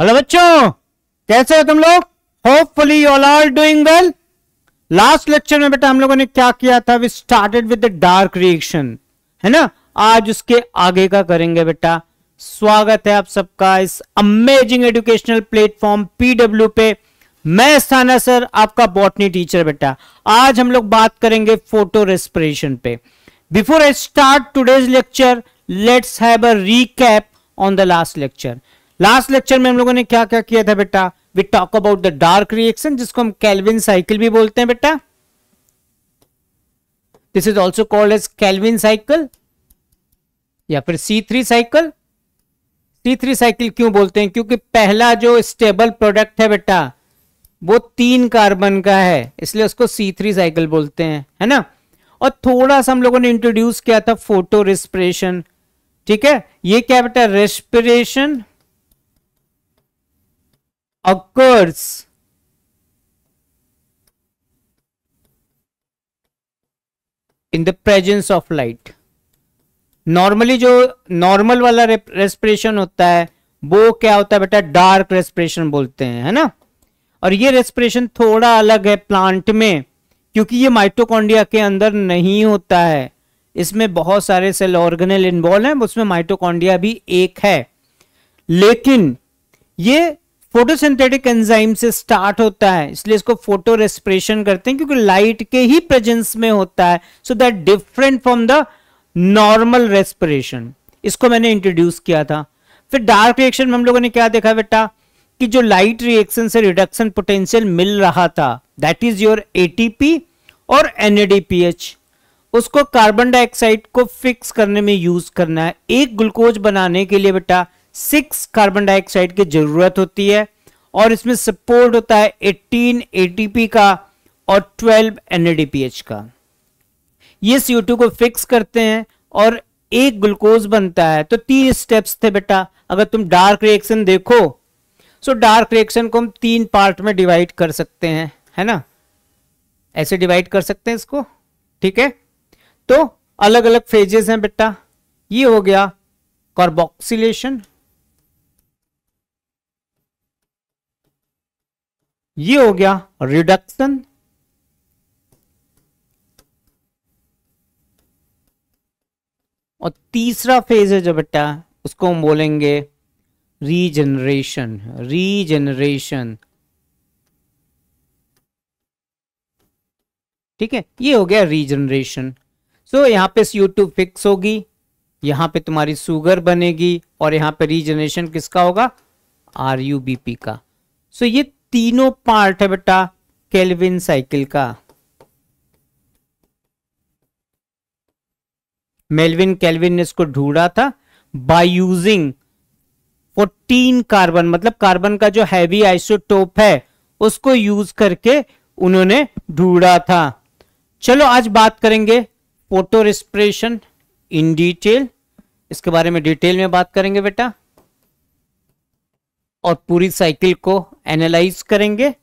hello बच्चों कैसे हो तुम लोग hopefully all are doing well last lecture में बेटा हम लोगों ने क्या किया था we started with the dark reaction है ना आज उसके आगे का करेंगे बेटा स्वागत है आप सबका इस अमेजिंग एजुकेशनल प्लेटफॉर्म पीडब्ल्यू पे मैं स्थाना सर आपका बॉटनी टीचर बेटा आज हम लोग बात करेंगे फोटो रेस्पिरेशन पे before I start today's lecture let's have a recap on the last lecture last lecture में हम लोगों ने क्या क्या किया था बेटा we talk about the dark reaction जिसको हम कैलविन साइकिल भी बोलते हैं बेटा this is also called as Calvin cycle या फिर C three cycle C three cycle क्यों बोलते हैं क्योंकि पहला जो स्टेबल प्रोडक्ट है बेटा वो तीन कार्बन का है इसलिए उसको सी थ्री साइकिल बोलते हैं है ना और थोड़ा सा हम लोगों ने इंट्रोड्यूस किया था फोटो रेस्पिरेशन ठीक है ये क्या बेटा respiration occurs in the presence of light normally जो नॉर्मल वाला respiration होता है वो क्या होता है बेटा डार्क respiration बोलते हैं है ना और ये रेस्पिरेशन थोड़ा अलग है प्लांट में क्योंकि ये माइटोकॉन्डिया के अंदर नहीं होता है इसमें बहुत सारे सेल ऑर्गेनेल इन्वॉल्व हैं उसमें माइटोकॉन्डिया भी एक है लेकिन ये फोटोसिंथेटिक एंजाइम से स्टार्ट होता है इसलिए इसको फोटो रेस्पिरेशन करते हैं क्योंकि लाइट के ही प्रेजेंस में होता है so that different from the normal respiration इसको मैंने इंट्रोड्यूस किया था फिर डार्क रिएक्शन में हम लोगों ने क्या देखा बेटा कि जो लाइट रिएक्शन से रिडक्शन पोटेंशियल मिल रहा था दैट इज योर एटीपी और एनएडीपीएच उसको कार्बन डाइऑक्साइड को फिक्स करने में यूज करना है एक ग्लूकोज बनाने के लिए बेटा सिक्स कार्बन डाइऑक्साइड की जरूरत होती है और इसमें सपोर्ट होता है एटीन एटीपी का और ट्वेल्व एनएडीपीएच का ये टू को फिक्स करते हैं और एक ग्लूकोज बनता है तो तीन स्टेप्स थे बेटा अगर तुम डार्क रिएक्शन देखो सो डार्क रिएक्शन को हम तीन पार्ट में डिवाइड कर सकते हैं है ना ऐसे डिवाइड कर सकते हैं इसको ठीक है तो अलग अलग फेजेस हैं बेटा ये हो गया कार्बोक्सिलेशन ये हो गया रिडक्शन और तीसरा फेज है जो बेटा उसको हम बोलेंगे रीजनरेशन रीजनरेशन ठीक है ये हो गया रीजनरेशन सो so, यहां पे सी टू फिक्स होगी यहां पे तुम्हारी सुगर बनेगी और यहां पे रीजनरेशन किसका होगा आर का सो so, ये तीनों पार्ट है बेटा केल्विन साइकिल का मेलविन केल्विन ने इसको ढूंढा था बाय यूजिंग 14 कार्बन मतलब कार्बन का जो हैवी आइसोटोप है उसको यूज करके उन्होंने ढूंढा था चलो आज बात करेंगे फोटो रिस्प्रेशन इन डिटेल इसके बारे में डिटेल में बात करेंगे बेटा और पूरी साइकिल को एनालाइज करेंगे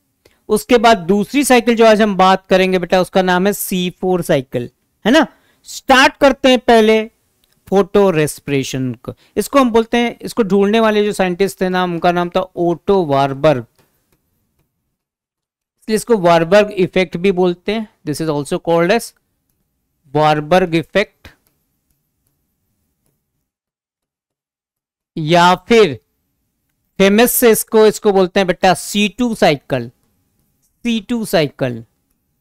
उसके बाद दूसरी साइकिल जो आज हम बात करेंगे बेटा उसका नाम है सी फोर साइकिल है ना स्टार्ट करते हैं पहले फोटो रेस्परेशन को इसको हम बोलते हैं इसको ढूंढने वाले जो साइंटिस्ट थे ना उनका नाम था ओटो वारबर्ग इसलिए इसको वारबर्ग इफेक्ट भी बोलते हैं this is also called as Warburg effect या फिर फेमस से इसको इसको बोलते हैं बेटा C two cycle C two cycle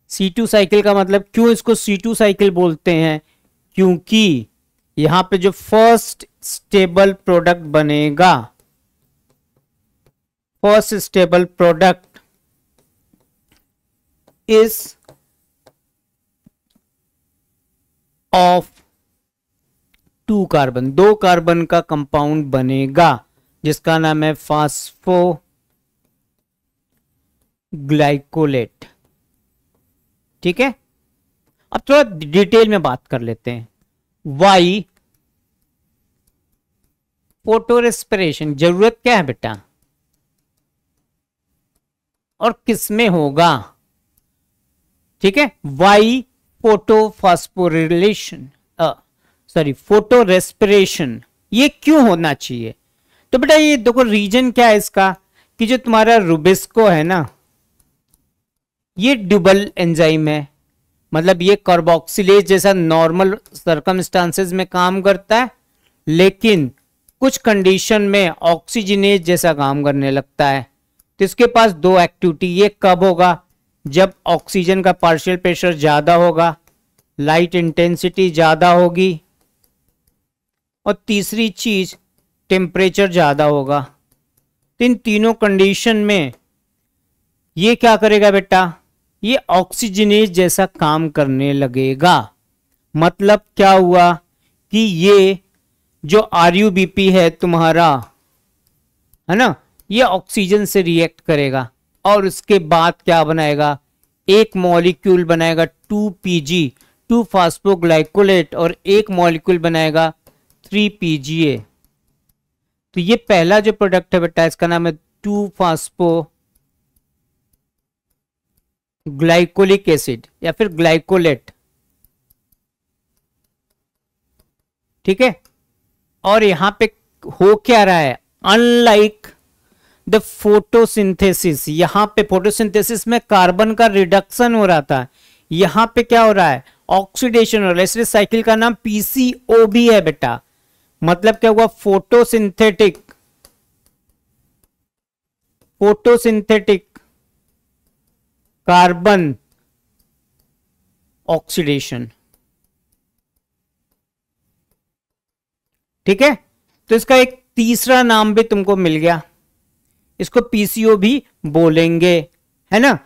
C two cycle का मतलब क्यों इसको सी टू साइकिल बोलते हैं क्योंकि यहां पे जो फर्स्ट स्टेबल प्रोडक्ट बनेगा first stable product is of two carbon दो कार्बन का कंपाउंड बनेगा जिसका नाम है फास्फो ग्लाइकोलेट ठीक है अब थोड़ा डिटेल में बात कर लेते हैं वाई फोटोरेस्पिरेशन जरूरत क्या है बेटा और किस में होगा ठीक है वाई फोटोफॉस्फोरिलेशन सॉरी फोटोरेस्पिरेशन ये क्यों होना चाहिए तो बेटा ये देखो रीजन क्या है इसका कि जो तुम्हारा रुबिस्को है ना ये डुबल एंजाइम है मतलब ये कार्बोक्सिलेज जैसा नॉर्मल सरकमस्टांसेस में काम करता है लेकिन कुछ कंडीशन में ऑक्सीजनेज जैसा काम करने लगता है तो इसके पास दो एक्टिविटी ये कब होगा जब ऑक्सीजन का पार्शियल प्रेशर ज़्यादा होगा लाइट इंटेंसिटी ज़्यादा होगी और तीसरी चीज़ टेम्परेचर ज़्यादा होगा तो इन तीनों कंडीशन में ये क्या करेगा बेटा ये ऑक्सीजनेज जैसा काम करने लगेगा मतलब क्या हुआ कि ये जो आर है तुम्हारा है ना ये ऑक्सीजन से रिएक्ट करेगा और उसके बाद क्या बनाएगा एक मॉलिक्यूल बनाएगा two P G two phosphoglycolate और एक मॉलिक्यूल बनाएगा थ्री पी जी ए तो ये पहला जो प्रोडक्ट है बेटा इसका नाम है टू फास्पो ग्लाइकोलिक एसिड या फिर ग्लाइकोलेट ठीक है और यहां पे हो क्या रहा है अनलाइक द फोटोसिंथेसिस यहां पे फोटोसिंथेसिस में कार्बन का रिडक्शन हो रहा था यहां पे क्या हो रहा है ऑक्सीडेशन हो रहा है इसलिए साइकिल का नाम पीसीओ भी है बेटा मतलब क्या हुआ फोटोसिंथेटिक फोटोसिंथेटिक कार्बन ऑक्सीडेशन ठीक है तो इसका एक तीसरा नाम भी तुमको मिल गया इसको पीसीओ भी बोलेंगे है ना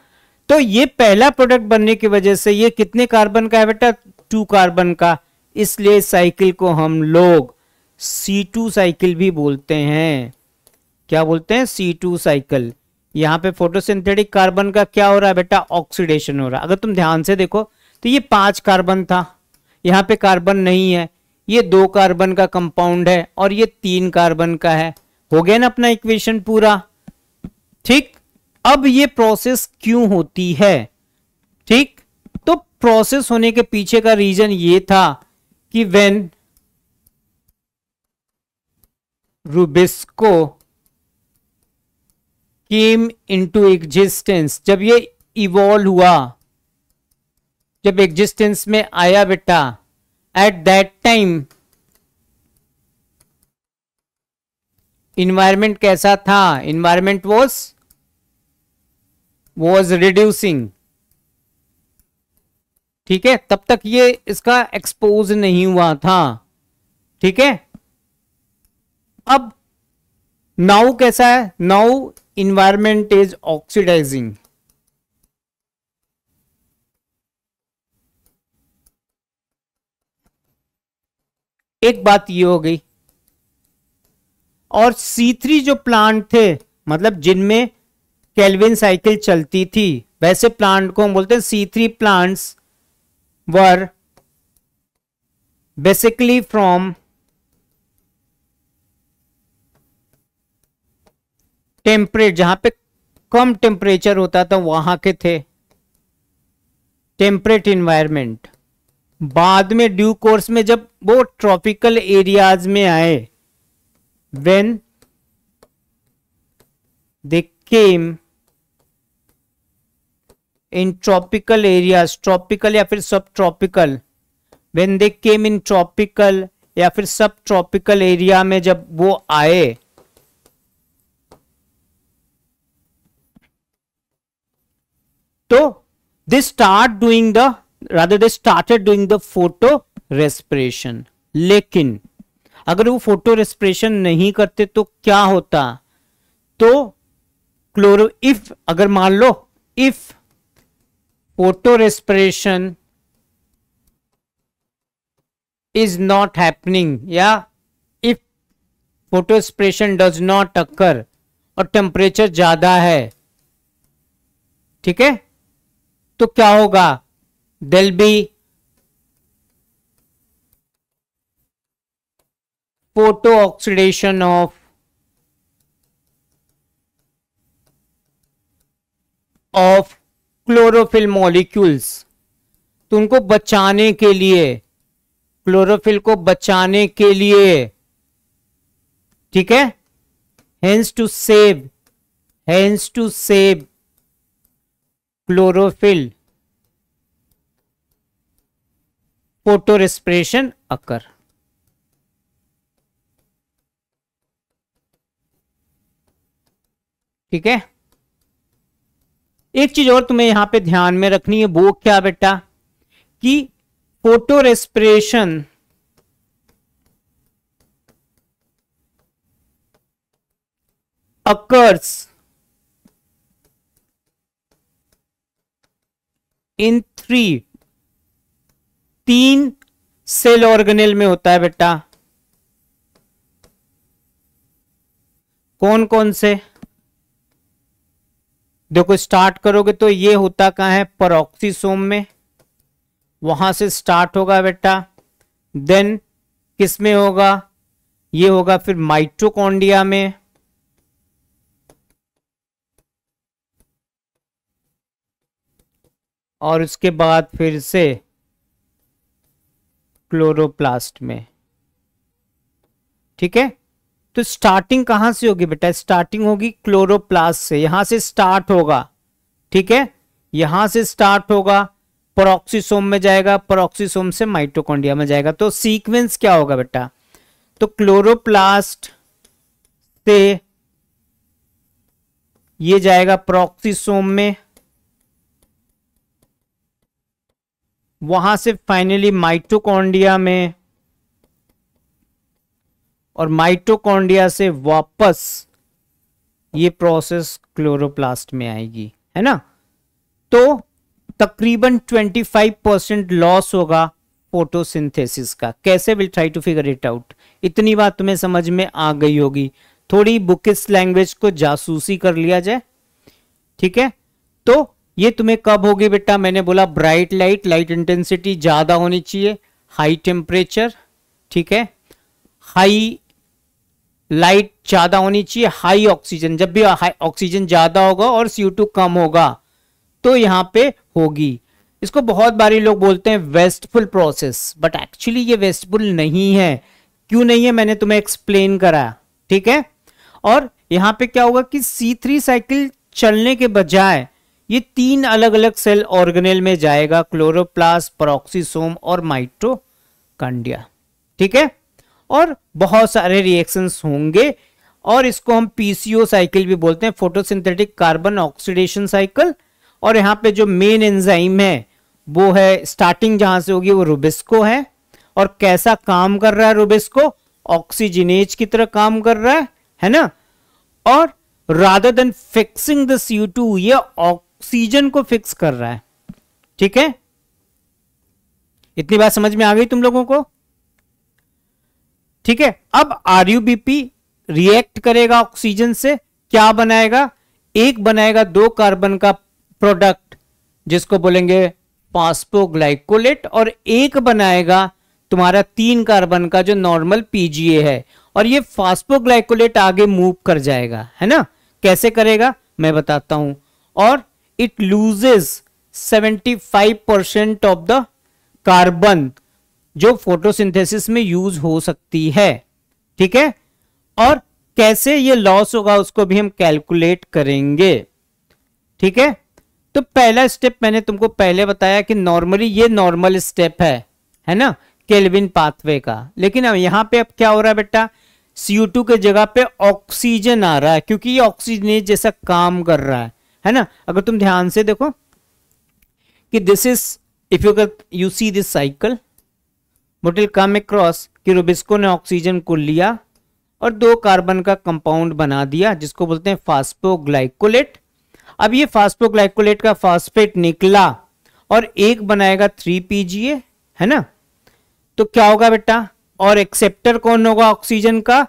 तो ये पहला प्रोडक्ट बनने की वजह से ये कितने कार्बन का है बेटा टू कार्बन का इसलिए साइकिल को हम लोग सी टू साइकिल भी बोलते हैं क्या बोलते हैं सी टू साइकिल यहां पे फोटोसिंथेटिक कार्बन का क्या हो रहा है बेटा ऑक्सीडेशन हो रहा है अगर तुम ध्यान से देखो तो ये पांच कार्बन था यहाँ पे कार्बन नहीं है ये दो कार्बन का कंपाउंड है और ये तीन कार्बन का है हो गया ना अपना इक्वेशन पूरा ठीक अब ये प्रोसेस क्यों होती है ठीक तो प्रोसेस होने के पीछे का रीजन ये था कि when RuBisCO came into existence जब ये इवॉल्व हुआ जब एग्जिस्टेंस में आया बेटा एट दैट टाइम इन्वायरमेंट कैसा था इन्वायरमेंट वॉज वॉज रिड्यूसिंग ठीक है तब तक ये इसका एक्सपोज नहीं हुआ था ठीक है अब नाउ कैसा है नाउ इन्वायरमेंट इज ऑक्सीडाइजिंग एक बात ये हो गई और C3 जो प्लांट थे मतलब जिनमें कैलविन साइकिल चलती थी वैसे प्लांट को हम बोलते हैं C three plants were basically from temperate जहां पे कम टेम्परेचर होता था वहां के थे टेम्परेट इन्वायरमेंट बाद में ड्यू कोर्स में जब वो ट्रॉपिकल एरियाज में आए when they came in tropical areas tropical या फिर subtropical when they came in tropical या फिर सब ट्रॉपिकल एरिया में जब वो आए they start doing the rather they started doing the photo respiration लेकिन अगर वो फोटो रेस्परेशन नहीं करते तो क्या होता तो क्लोरो इफ अगर मान लो if photorespiration is not happening या if photorespiration does not occur और टेम्परेचर ज्यादा है ठीक है तो क्या होगा there'll be photooxidation of of chlorophyll molecules तो उनको बचाने के लिए क्लोरोफिल को बचाने के लिए ठीक है hence to save hence to save chlorophyll photorespiration occur ठीक है एक चीज और तुम्हें यहां पे ध्यान में रखनी है वो क्या बेटा कि फोटोरेस्पिरेशन अकर्स इन थ्री तीन सेल ऑर्गेनेल में होता है बेटा कौन कौन से देखो स्टार्ट करोगे तो ये होता कहा है परोक्सीसोम में वहां से स्टार्ट होगा बेटा देन किस में होगा ये होगा फिर माइट्रोकॉन्डिया में और उसके बाद फिर से क्लोरोप्लास्ट में ठीक है तो स्टार्टिंग कहां से होगी बेटा स्टार्टिंग होगी क्लोरोप्लास्ट से यहां से स्टार्ट होगा ठीक है यहां से स्टार्ट होगा प्रोक्सीसोम में जाएगा प्रोक्सीसोम से माइटोकॉन्ड्रिया में जाएगा तो सीक्वेंस क्या होगा बेटा तो क्लोरोप्लास्ट से ये जाएगा प्रोक्सीसोम में वहां से फाइनली माइटोकॉन्डिया में और माइटोकॉन्डिया से वापस ये प्रोसेस क्लोरोप्लास्ट में आएगी है ना तो तकरीबन 25 परसेंट लॉस होगा फोटोसिंथेसिस का कैसे will try to figure it out इतनी बात तुम्हें समझ में आ गई होगी थोड़ी बुकिस लैंग्वेज को जासूसी कर लिया जाए ठीक है तो ये तुम्हें कब होगी बेटा मैंने बोला ब्राइट लाइट लाइट इंटेंसिटी ज़्यादा होनी चाहिए हाई टेम्परेचर ठीक है हाई लाइट ज़्यादा होनी चाहिए हाई ऑक्सीजन जब भी हाई ऑक्सीजन ज़्यादा होगा और टू कम होगा तो यहां पे होगी इसको बहुत बारी लोग बोलते हैं वेस्टफुल प्रोसेस बट एक्चुअली ये वेस्टफुल नहीं है क्यों नहीं है मैंने तुम्हें एक्सप्लेन करा ठीक है और यहाँ पे क्या होगा कि सी थ्री साइकिल चलने के बजाय ये तीन अलग अलग सेल ऑर्गेनेल में जाएगा क्लोरोप्लास्ट प्रोक्सीसोम और माइट्रोकांडिया ठीक है और बहुत सारे रिएक्शंस होंगे और इसको हम पीसीओ साइकिल भी बोलते हैं फोटोसिंथेटिक कार्बन ऑक्सीडेशन साइकिल और यहाँ पे जो मेन एंजाइम है वो है स्टार्टिंग जहां से होगी वो रुबिस्को है और कैसा काम कर रहा है रुबिस्को ऑक्सीजनेज की तरह काम कर रहा है है ना और rather than fixing the C two ये सीजन को फिक्स कर रहा है ठीक है इतनी बात समझ में आ गई तुम लोगों को ठीक है अब आरयूबीपी रिएक्ट करेगा ऑक्सीजन से क्या बनाएगा एक बनाएगा दो कार्बन का प्रोडक्ट जिसको बोलेंगे पास्पोग्लाइकोलेट और एक बनाएगा तुम्हारा तीन कार्बन का जो नॉर्मल पीजीए है और ये फास्पोग्लाइकोलेट आगे मूव कर जाएगा है ना कैसे करेगा मैं बताता हूं और it loses 75% of the carbon जो फोटोसिंथेसिस में यूज हो सकती है ठीक है और कैसे ये लॉस होगा उसको भी हम कैलकुलेट करेंगे ठीक है तो पहला स्टेप मैंने तुमको पहले बताया कि नॉर्मली ये नॉर्मल स्टेप है है ना केल्विन पाथवे का लेकिन अब यहां पे अब क्या हो रहा है बेटा CO2 के जगह पे ऑक्सीजन आ रहा है क्योंकि ये ऑक्सीजन जैसा काम कर रहा है है ना अगर तुम ध्यान से देखो कि this is if you you see this cycle मोटिल कम अक्रॉस कि रोबिस्को ने ऑक्सीजन को लिया और दो कार्बन का कंपाउंड बना दिया जिसको बोलते हैं फास्फोग्लाइकोलेट अब ये फास्फोग्लाइकोलेट का फास्फेट निकला और एक बनाएगा थ्री पीजीए है ना तो क्या होगा बेटा और एक्सेप्टर कौन होगा ऑक्सीजन का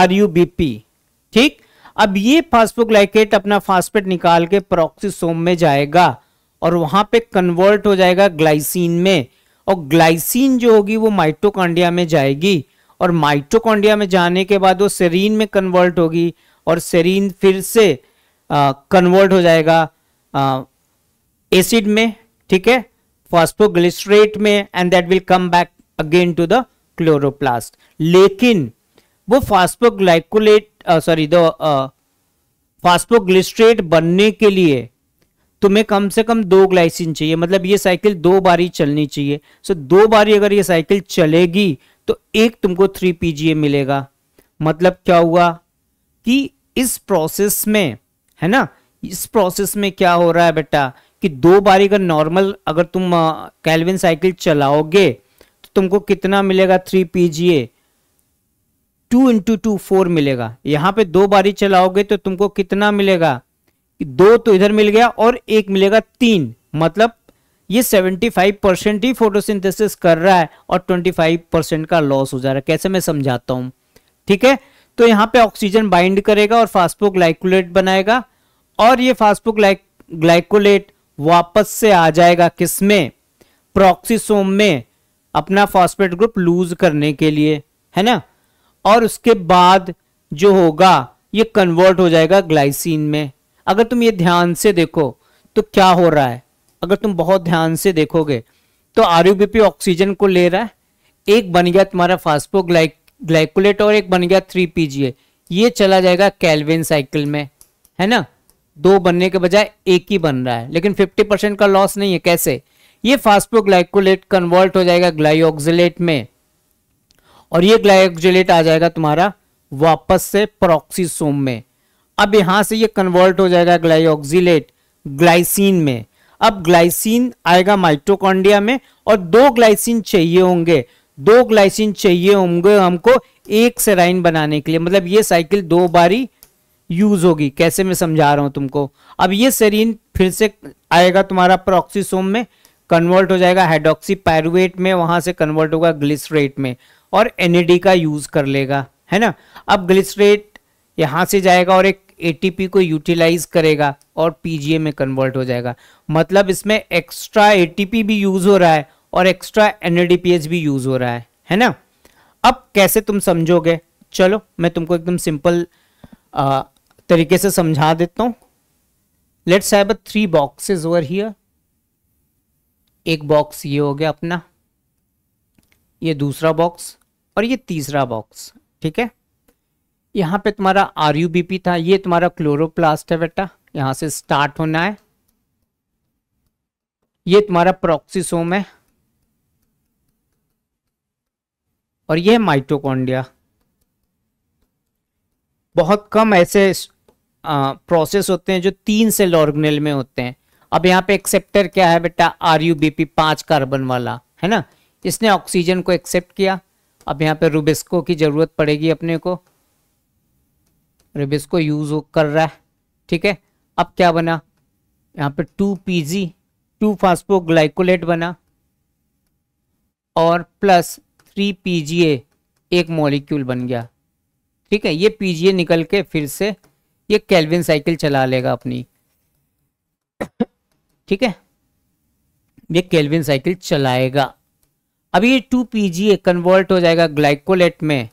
आर यू बी पी ठीक अब ये फास्फोग्लाइकेट अपना फास्फेट निकाल के प्रोक्सीसोम में जाएगा और वहां पे कन्वर्ट हो जाएगा ग्लाइसिन में और ग्लाइसिन जो होगी वो माइटोकॉन्ड्रिया में जाएगी और माइटोकॉन्ड्रिया में जाने के बाद वो सेरीन में कन्वर्ट होगी और सेरीन फिर से कन्वर्ट हो जाएगा एसिड में ठीक है फॉस्फोग्लिसरेट में and that will come back again to the chloroplast लेकिन वो फास्फोग्लाइकोलेट सॉरी द ग्लिस्ट्रेट बनने के लिए तुम्हें कम से कम दो ग्लाइसिन चाहिए मतलब ये साइकिल दो बारी चलनी चाहिए सो so, दो बारी अगर ये साइकिल चलेगी तो एक तुमको थ्री पीजीए मिलेगा मतलब क्या हुआ कि इस प्रोसेस में है ना इस प्रोसेस में क्या हो रहा है बेटा कि दो बारी का नॉर्मल अगर तुम कैलविन साइकिल चलाओगे तो तुमको कितना मिलेगा three PGA two into two four मिलेगा यहां पे दो बारी चलाओगे तो तुमको कितना मिलेगा दो तो इधर मिल गया और एक मिलेगा तीन मतलब ये 75 परसेंट ही फोटोसिंथेसिस कर रहा है और 25 परसेंट का लॉस हो जा रहा है कैसे मैं समझाता हूं ठीक है तो यहां पे ऑक्सीजन बाइंड करेगा और फास्पोग्लाइकोलेट बनाएगा और ये फास्पोग्लाइक ग्लाइकोलेट वापस से आ जाएगा किसमें प्रोक्सीसोम में अपना फॉस्फेट ग्रुप लूज करने के लिए है ना और उसके बाद जो होगा ये कन्वर्ट हो जाएगा ग्लाइसिन में अगर तुम ये ध्यान से देखो तो क्या हो रहा है अगर तुम बहुत ध्यान से देखोगे तो आर ऑक्सीजन को ले रहा है एक बन गया तुम्हारा फास्पो ग्लाइकुलेट और एक बन गया थ्री पीजीए ये चला जाएगा कैलविन साइकिल में है ना दो बनने के बजाय एक ही बन रहा है लेकिन 50 परसेंट का लॉस नहीं है कैसे ये ग्लाइकुलेट कन्वर्ट हो जाएगा ग्लाइऑक्सिलेट में और ये ग्लाइकोजेलेट आ जाएगा तुम्हारा वापस से प्रोक्सीसोम में अब यहां से ये कन्वर्ट हो जाएगा ग्लाइक्जिलेट ग्लाइसिन में अब ग्लाइसिन आएगा माइटोकॉन्ड्रिया में और दो ग्लाइसिन चाहिए होंगे दो ग्लाइसिन चाहिए होंगे हमको एक सेराइन बनाने के लिए मतलब ये साइकिल दो बारी यूज होगी कैसे मैं समझा रहा हूं तुमको अब ये सेरीन फिर से आएगा तुम्हारा प्रोक्सीसोम में कन्वर्ट हो जाएगा हाइड्रोक्सी पैरुवेट में वहां से कन्वर्ट होगा ग्लिसरेट में और एन का यूज़ कर लेगा है ना अब ग्लिसरेट यहां से जाएगा और एक ए को यूटिलाइज करेगा और पीजीए में कन्वर्ट हो जाएगा मतलब इसमें एक्स्ट्रा ए भी यूज़ हो रहा है और एक्स्ट्रा एन भी यूज़ हो रहा है है ना अब कैसे तुम समझोगे चलो मैं तुमको एकदम सिंपल तरीके से समझा देता हूं let's have three boxes over here एक बॉक्स ये हो गया अपना ये दूसरा बॉक्स और ये तीसरा बॉक्स ठीक है यहाँ पे तुम्हारा आर था ये तुम्हारा क्लोरोप्लास्ट है बेटा यहाँ से स्टार्ट होना है ये तुम्हारा प्रोक्सीसोम है और ये माइटोकॉन्ड्रिया बहुत कम ऐसे आ, प्रोसेस होते हैं जो तीन सेल ऑर्गेनेल में होते हैं अब यहाँ पे एक्सेप्टर क्या है बेटा R U B P carbon वाला है ना इसने ऑक्सीजन को एक्सेप्ट किया अब यहाँ पे रुबिस्को की ज़रूरत पड़ेगी अपने को रुबिस्को यूज़ कर रहा है ठीक है अब क्या बना यहाँ पे two P G two phosphoglycolate बना और plus three P G A एक मॉलिक्यूल बन गया ठीक है ये पी जी ए निकल के फिर से ये कैलविन साइकिल चला लेगा अपनी ठीक है ये कैलविन साइकिल चलाएगा अब ये टू पीजीए कन्वर्ट हो जाएगा ग्लाइकोलेट में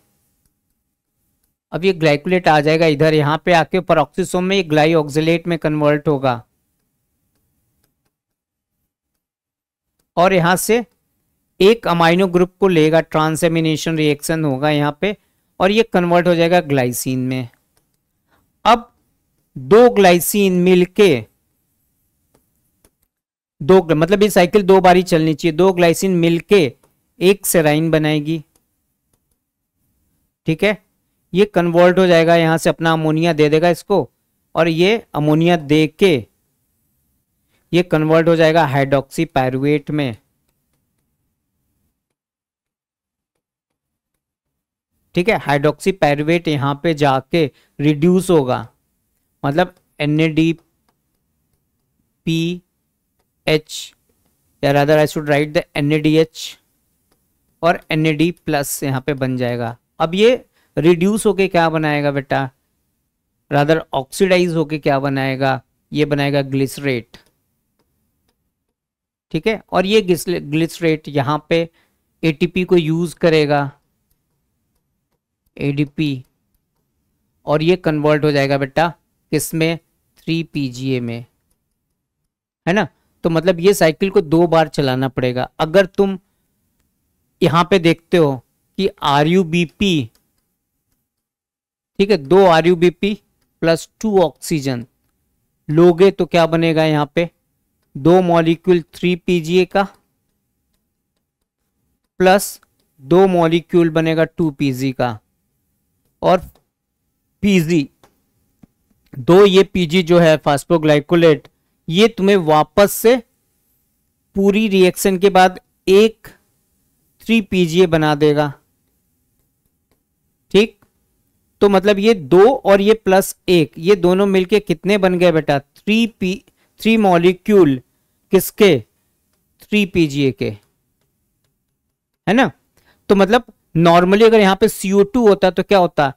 अब ये ग्लाइकोलेट आ जाएगा इधर यहां पे आके परऑक्सीसोम में ये ग्लाइऑक्सिलेट में कन्वर्ट होगा और यहां से एक अमाइनो ग्रुप को लेगा ट्रांसएमिनेशन रिएक्शन होगा यहां पे और ये कन्वर्ट हो जाएगा ग्लाइसिन में अब दो ग्लाइसिन मिलके दो मतलब ये साइकिल दो बारी चलनी चाहिए दो ग्लाइसिन मिलके एक सेराइन बनाएगी ठीक है ये कन्वर्ट हो जाएगा यहां से अपना अमोनिया दे देगा इसको और ये अमोनिया दे के ये कन्वर्ट हो जाएगा हाइड्रोक्सी पैरुएट में ठीक है हाइड्रोक्सी पैरुएट यहां पे जाके रिड्यूस होगा मतलब N A D P H या I should write the N A D H और एन प्लस यहाँ पे बन जाएगा अब ये रिड्यूस होके क्या बनाएगा बेटा रादर ऑक्सीडाइज होके क्या बनाएगा ये बनाएगा ग्लिसरेट ठीक है और ये ग्लिसरेट यहाँ पे एटीपी को यूज करेगा एडीपी और ये कन्वर्ट हो जाएगा बेटा किसमें थ्री पीजीए में है ना तो मतलब ये साइकिल को दो बार चलाना पड़ेगा अगर तुम यहां पे देखते हो कि आर यू बी पी ठीक है दो R U B P plus two oxygen लोगे तो क्या बनेगा यहां पे दो मॉलिक्यूल थ्री पीजीए का प्लस दो मॉलिक्यूल बनेगा टू पीजी का और पीजी दो ये पीजी जो है फास्फोग्लाइकोलेट ये तुम्हें वापस से पूरी रिएक्शन के बाद एक थ्री पीजीए बना देगा ठीक तो मतलब ये दो और ये प्लस एक ये दोनों मिलके कितने बन गए बेटा थ्री पी थ्री मॉलिक्यूल किसके थ्री पीजीए के है ना तो मतलब नॉर्मली अगर यहां पे सीओ टू होता तो क्या होता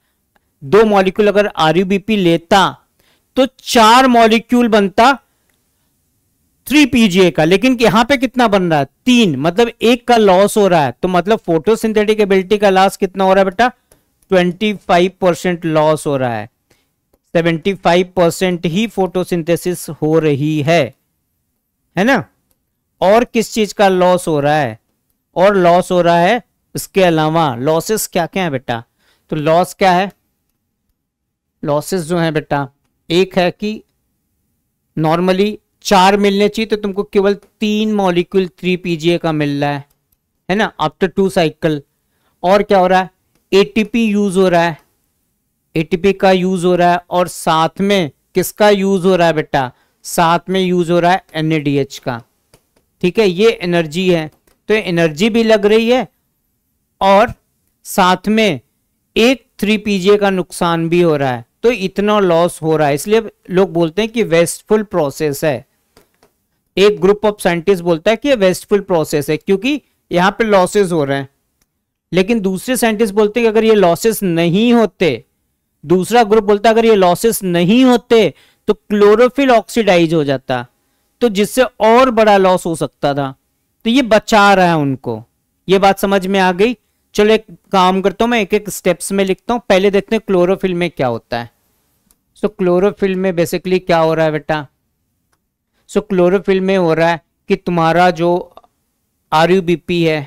दो मॉलिक्यूल अगर आरयूबीपी लेता तो चार मॉलिक्यूल बनता थ्री पीजीए का लेकिन यहां पे कितना बन रहा है तीन मतलब एक का लॉस हो रहा है तो मतलब फोटोसिंथेटिक एबिलिटी का लॉस कितना हो रहा है बेटा ट्वेंटी फाइव परसेंट लॉस हो रहा है सेवेंटी फाइव परसेंट ही फोटोसिंथेसिस हो रही है है ना और किस चीज का लॉस हो रहा है और लॉस हो रहा है इसके अलावा लॉसेस क्या क्या है बेटा तो लॉस क्या है लॉसेस जो है बेटा एक है कि नॉर्मली चार मिलने चाहिए तो तुमको केवल तीन मॉलिक्यूल थ्री पीजीए का मिल रहा है है ना आफ्टर टू साइकिल और क्या हो रहा है एटीपी यूज हो रहा है एटीपी का यूज हो रहा है और साथ में किसका यूज हो रहा है बेटा साथ में यूज हो रहा है एनएडीएच का ठीक है ये एनर्जी है तो एनर्जी भी लग रही है और साथ में एक थ्री पीजीए का नुकसान भी हो रहा है तो इतना लॉस हो रहा है इसलिए लोग बोलते हैं कि वेस्टफुल प्रोसेस है एक ग्रुप ऑफ साइंटिस्ट बोलता है कि वेस्टफुल प्रोसेस है क्योंकि यहां पर लॉसेज हो रहे हैं लेकिन दूसरे साइंटिस्ट बोलते हैं कि अगर ये लॉसेस नहीं होते दूसरा ग्रुप बोलता अगर ये लॉसेस नहीं होते तो क्लोरोफिल ऑक्सीडाइज हो जाता तो जिससे और बड़ा लॉस हो सकता था तो ये बचा रहा है उनको ये बात समझ में आ गई चलो एक काम करता हूं मैं एक एक स्टेप्स में लिखता हूँ पहले देखते हैं क्लोरोफिल में क्या होता है सो तो क्लोरोफिल में बेसिकली क्या हो रहा है बेटा सो क्लोरोफिल में हो रहा है कि तुम्हारा जो आर है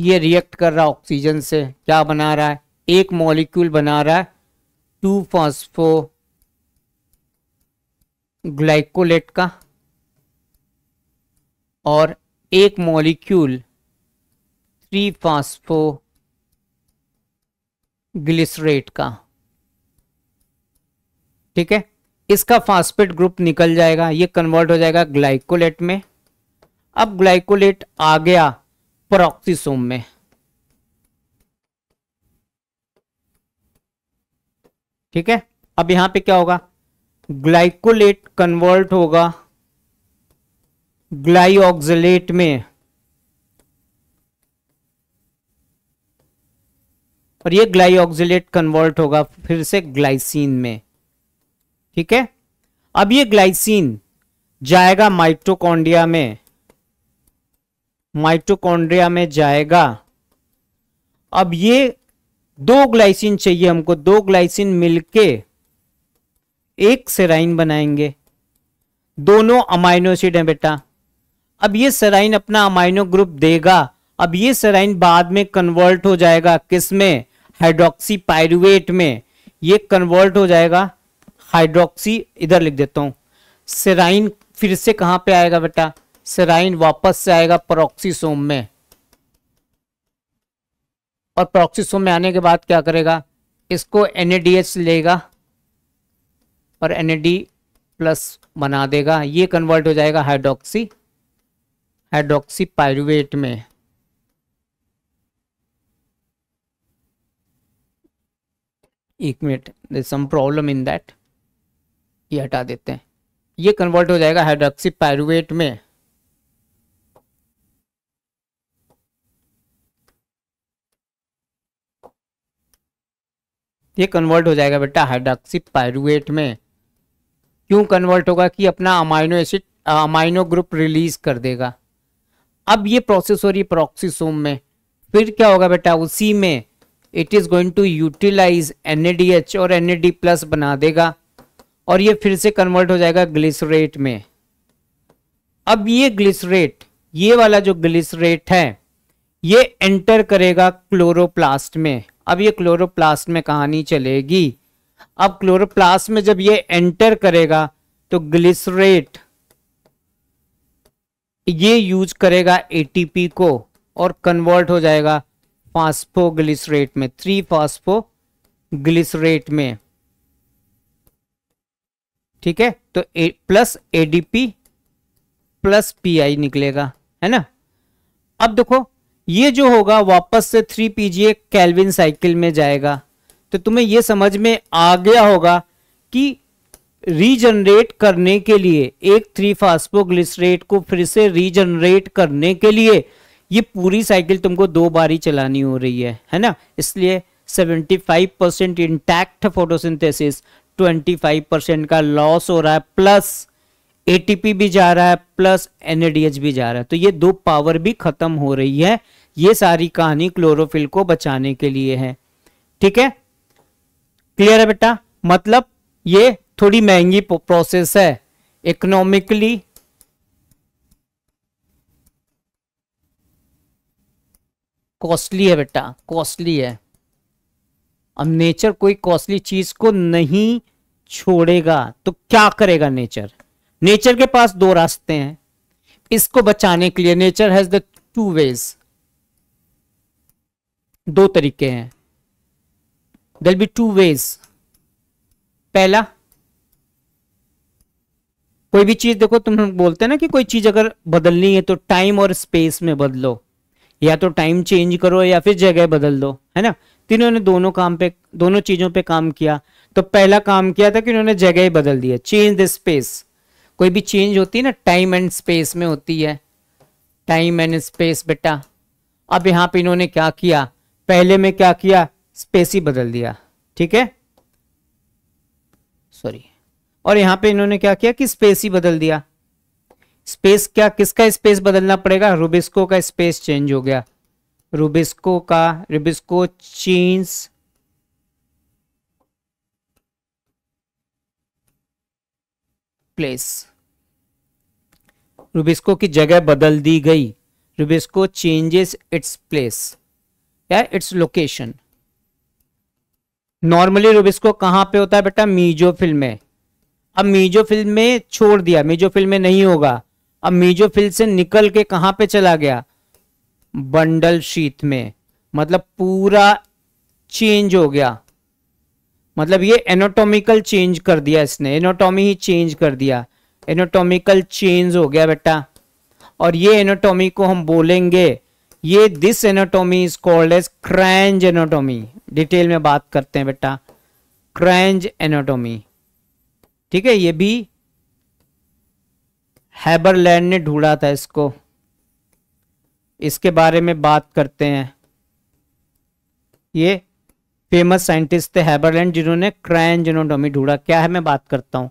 ये रिएक्ट कर रहा है ऑक्सीजन से क्या बना रहा है एक मॉलिक्यूल बना रहा है टू फॉस्फो ग्लाइकोलेट का और एक मॉलिक्यूल थ्री फॉस्फो ग्लिसरेट का ठीक है इसका फास्फेट ग्रुप निकल जाएगा ये कन्वर्ट हो जाएगा ग्लाइकोलेट में अब ग्लाइकोलेट आ गया प्रोक्सीसोम में ठीक है अब यहां पे क्या होगा ग्लाइकोलेट कन्वर्ट होगा ग्लाइऑक्सलेट में और ये ग्लाइऑक्सलेट कन्वर्ट होगा फिर से ग्लाइसिन में ठीक है अब ये ग्लाइसिन जाएगा माइटोकॉन्ड्रिया में माइटोकॉन्ड्रिया में जाएगा अब ये दो ग्लाइसिन चाहिए हमको दो ग्लाइसिन मिलके एक सेराइन बनाएंगे दोनों अमाइनो एसिड है बेटा अब ये सेराइन अपना अमाइनो ग्रुप देगा अब ये सेराइन बाद में कन्वर्ट हो जाएगा किस में हाइड्रोक्सी पायरुवेट में ये कन्वर्ट हो जाएगा हाइड्रोक्सी इधर लिख देता हूं सेराइन फिर से कहां पे आएगा बेटा सेराइन वापस से आएगा परोक्सीसोम में और परोक्सीसोम में आने के बाद क्या करेगा इसको एन लेगा और एन प्लस बना देगा ये कन्वर्ट हो जाएगा हाइड्रोक्सी हाइड्रोक्सी पायरुवेट में एक minute there problem in that ये हटा देते हैं ये कन्वर्ट हो जाएगा हाइड्रोक्सी पैरुवेट में ये कन्वर्ट हो जाएगा बेटा हाइड्रोक्सी पायरुएट में क्यों कन्वर्ट होगा कि अपना amino acid amino group release कर देगा अब ये प्रोसेस हो रही है प्रोक्सीसोम में फिर क्या होगा बेटा उसी में it is going to utilize NADH और एनएडी प्लस बना देगा और ये फिर से कन्वर्ट हो जाएगा ग्लिसरेट में अब ये ग्लिसरेट ये वाला जो ग्लिसरेट है ये एंटर करेगा क्लोरोप्लास्ट में अब ये क्लोरोप्लास्ट में कहानी चलेगी अब क्लोरोप्लास्ट में जब ये एंटर करेगा तो ग्लिसरेट ये यूज करेगा एटीपी को और कन्वर्ट हो जाएगा फास्फोग्लिसरेट में थ्री फास्फोग्लिसरेट में ठीक है तो A, plus ADP plus Pi निकलेगा है ना अब देखो ये जो होगा वापस से थ्री पीजीए कैलविन साइकिल में जाएगा तो तुम्हें यह समझ में आ गया होगा कि रीजनरेट करने के लिए एक थ्री फास्फोग्लिसरेट को फिर से रीजनरेट करने के लिए ये पूरी साइकिल तुमको दो बार ही चलानी हो रही है है ना इसलिए 75% five percent intact photosynthesis 25 percent का लॉस हो रहा है प्लस एटीपी भी जा रहा है प्लस एनएडीएच भी जा रहा है तो ये दो पावर भी खत्म हो रही है ये सारी कहानी क्लोरोफिल को बचाने के लिए है ठीक है क्लियर है बेटा मतलब ये थोड़ी महंगी प्रोसेस है इकोनॉमिकली कॉस्टली है बेटा कॉस्टली है अब नेचर कोई कॉस्टली चीज को नहीं छोड़ेगा तो क्या करेगा नेचर नेचर के पास दो रास्ते हैं इसको बचाने के लिए nature has the two ways दो तरीके हैं देर बी टू वेज पहला कोई भी चीज देखो तुम लोग बोलते हैं ना कि कोई चीज अगर बदलनी है तो टाइम और स्पेस में बदलो या तो टाइम चेंज करो या फिर जगह बदल दो है ना तीनों ने दोनों काम पे दोनों चीजों पे काम किया तो पहला काम किया था कि उन्होंने जगह ही बदल दिया चेंज द स्पेस कोई भी चेंज होती है ना टाइम एंड स्पेस में होती है टाइम एंड स्पेस बेटा अब यहां पे इन्होंने क्या किया पहले में क्या किया स्पेस ही बदल दिया ठीक है सॉरी और यहां पे इन्होंने क्या किया कि स्पेस ही बदल दिया स्पेस क्या किसका स्पेस बदलना पड़ेगा रूबिस्को का स्पेस चेंज हो गया रुबिस्को का रुबिस्को चीन्स प्लेस रुबिस्को की जगह बदल दी गई रुबिस्को चेंजेस इट्स प्लेस या इट्स लोकेशन नॉर्मली रुबिस्को कहां पे होता है बेटा मीजो फिल्म में अब मीजो फिल्म में छोड़ दिया मीजो फिल्म में नहीं होगा अब मीजो फिल्म से निकल के कहां पे चला गया बंडल शीत में मतलब पूरा चेंज हो गया मतलब ये एनाटॉमिकल चेंज कर दिया इसने एनाटॉमी ही चेंज कर दिया एनाटॉमिकल चेंज हो गया बेटा और ये एनाटॉमी को हम बोलेंगे ये this anatomy is called as Kranz anatomy detail में बात करते हैं बेटा क्रैंज एनाटॉमी ठीक है ये भी हैबरलैंड ने ढूंढा था इसको इसके बारे में बात करते हैं ये फेमस साइंटिस्ट थे हैबरलैंड जिन्होंने क्रैन जिनोडोमी ढूंढा क्या है मैं बात करता हूं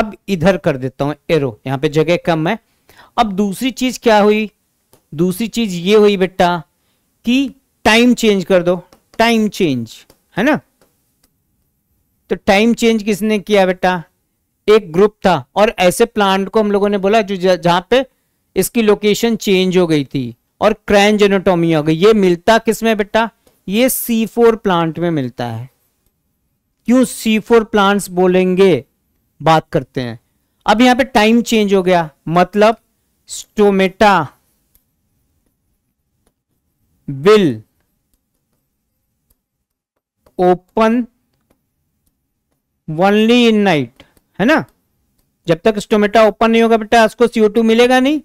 अब इधर कर देता हूं एरो यहां पे जगह कम है अब दूसरी चीज क्या हुई दूसरी चीज ये हुई बेटा कि टाइम चेंज कर दो टाइम चेंज है ना तो टाइम चेंज किसने किया बेटा एक ग्रुप था और ऐसे प्लांट को हम लोगों ने बोला जो जहां पे इसकी लोकेशन चेंज हो गई थी और क्रैनजेनोटोमी हो गई ये मिलता किसमें बेटा ये सी फोर प्लांट में मिलता है क्यों सी फोर प्लांट्स बोलेंगे बात करते हैं अब यहां पे टाइम चेंज हो गया मतलब stomata will open only in night है ना जब तक स्टोमेटा ओपन नहीं होगा बेटा उसको सीओ टू मिलेगा नहीं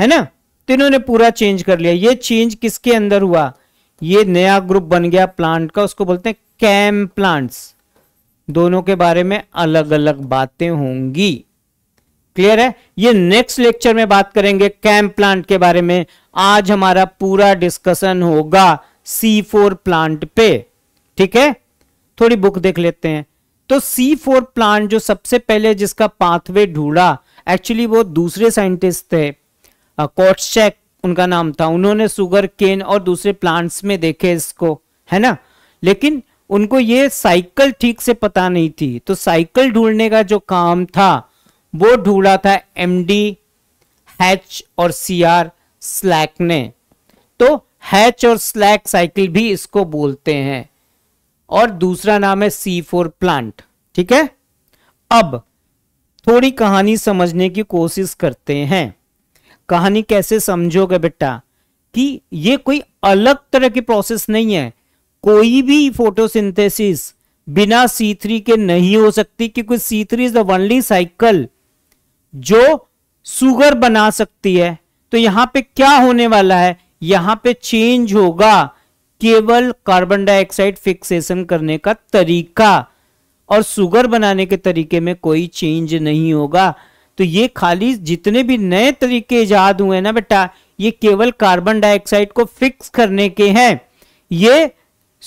है ना तो इन्होंने पूरा चेंज कर लिया ये चेंज किसके अंदर हुआ ये नया ग्रुप बन गया प्लांट का उसको बोलते हैं कैम प्लांट्स दोनों के बारे में अलग अलग बातें होंगी क्लियर है ये नेक्स्ट लेक्चर में बात करेंगे कैम प्लांट के बारे में आज हमारा पूरा डिस्कशन होगा सी फोर प्लांट पे ठीक है थोड़ी बुक देख लेते हैं तो सी फोर प्लांट जो सबसे पहले जिसका पाथवे ढूंढा एक्चुअली वो दूसरे साइंटिस्ट थे कोटशेक उनका नाम था उन्होंने सुगर केन और दूसरे प्लांट्स में देखे इसको है ना लेकिन उनको ये साइकिल ठीक से पता नहीं थी तो साइकिल ढूंढने का जो काम था वो ढूंढा था एम डी हैच और सी आर स्लैक ने तो हैच और स्लैक साइकिल भी इसको बोलते हैं और दूसरा नाम है सी फोर प्लांट ठीक है अब थोड़ी कहानी समझने की कोशिश करते हैं कहानी कैसे समझोगे बेटा कि ये कोई अलग तरह की प्रोसेस नहीं है कोई भी फोटोसिंथेसिस बिना सी के नहीं हो सकती क्योंकि C three is the only cycle जो सुगर बना सकती है तो यहां पे क्या होने वाला है यहां पे चेंज होगा केवल कार्बन डाइऑक्साइड फिक्सेशन करने का तरीका और सुगर बनाने के तरीके में कोई चेंज नहीं होगा तो ये खाली जितने भी नए तरीके ईजाद हुए ना बेटा ये केवल कार्बन डाइऑक्साइड को फिक्स करने के हैं ये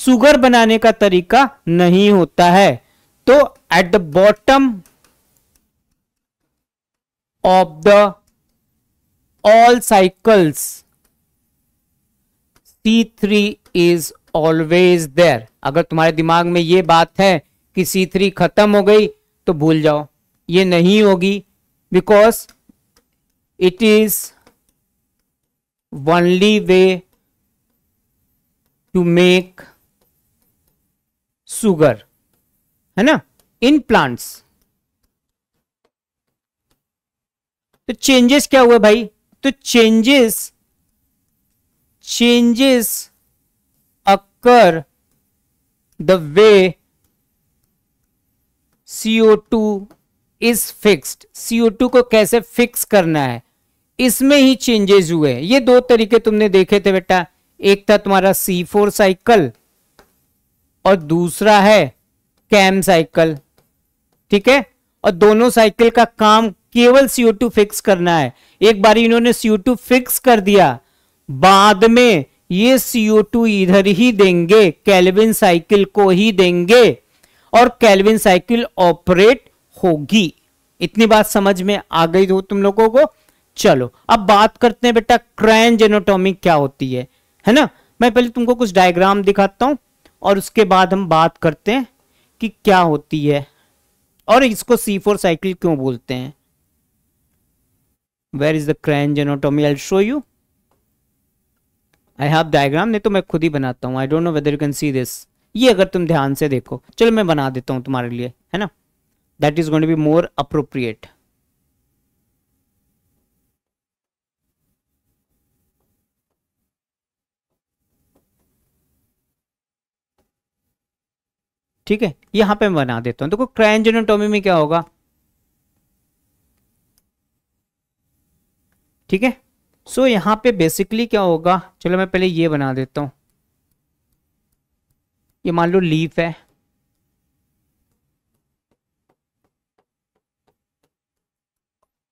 सुगर बनाने का तरीका नहीं होता है तो at the bottom of the all cycles C three is always there अगर तुम्हारे दिमाग में ये बात है कि सी थ्री खत्म हो गई तो भूल जाओ ये नहीं होगी because it is only way to make sugar है ना इन प्लांट्स तो चेंजेस क्या हुआ भाई तो changes changes occur the way CO2 is fixed CO2 को कैसे फिक्स करना है इसमें ही चेंजेस हुए ये दो तरीके तुमने देखे थे बेटा एक था तुम्हारा C4 साइकिल और दूसरा है कैम साइकिल ठीक है और दोनों साइकिल का काम केवल CO2 फिक्स करना है एक बार इन्होंने CO2 फिक्स कर दिया बाद में ये CO2 इधर ही देंगे कैलविन साइकिल को ही देंगे और कैलविन साइकिल ऑपरेट होगी इतनी बात समझ में आ गई हो तो तुम लोगों को चलो अब बात करते हैं बेटा क्रैन जेनोटॉमी क्या होती है है ना मैं पहले तुमको कुछ डायग्राम दिखाता हूं और उसके बाद हम बात करते हैं कि क्या होती है और इसको सी फोर साइकिल क्यों बोलते हैं where is the Kranz anatomy I show you I have diagram नहीं तो मैं खुद ही बनाता हूं I don't know whether you can see this ये अगर तुम ध्यान से देखो चलो मैं बना देता हूं तुम्हारे लिए है ना that is going to be more appropriate ठीक है यहां पे मैं बना देता हूं देखो तो में क्या होगा ठीक है सो so, यहां पे बेसिकली क्या होगा चलो मैं पहले ये बना देता हूं ये मान लो लीफ है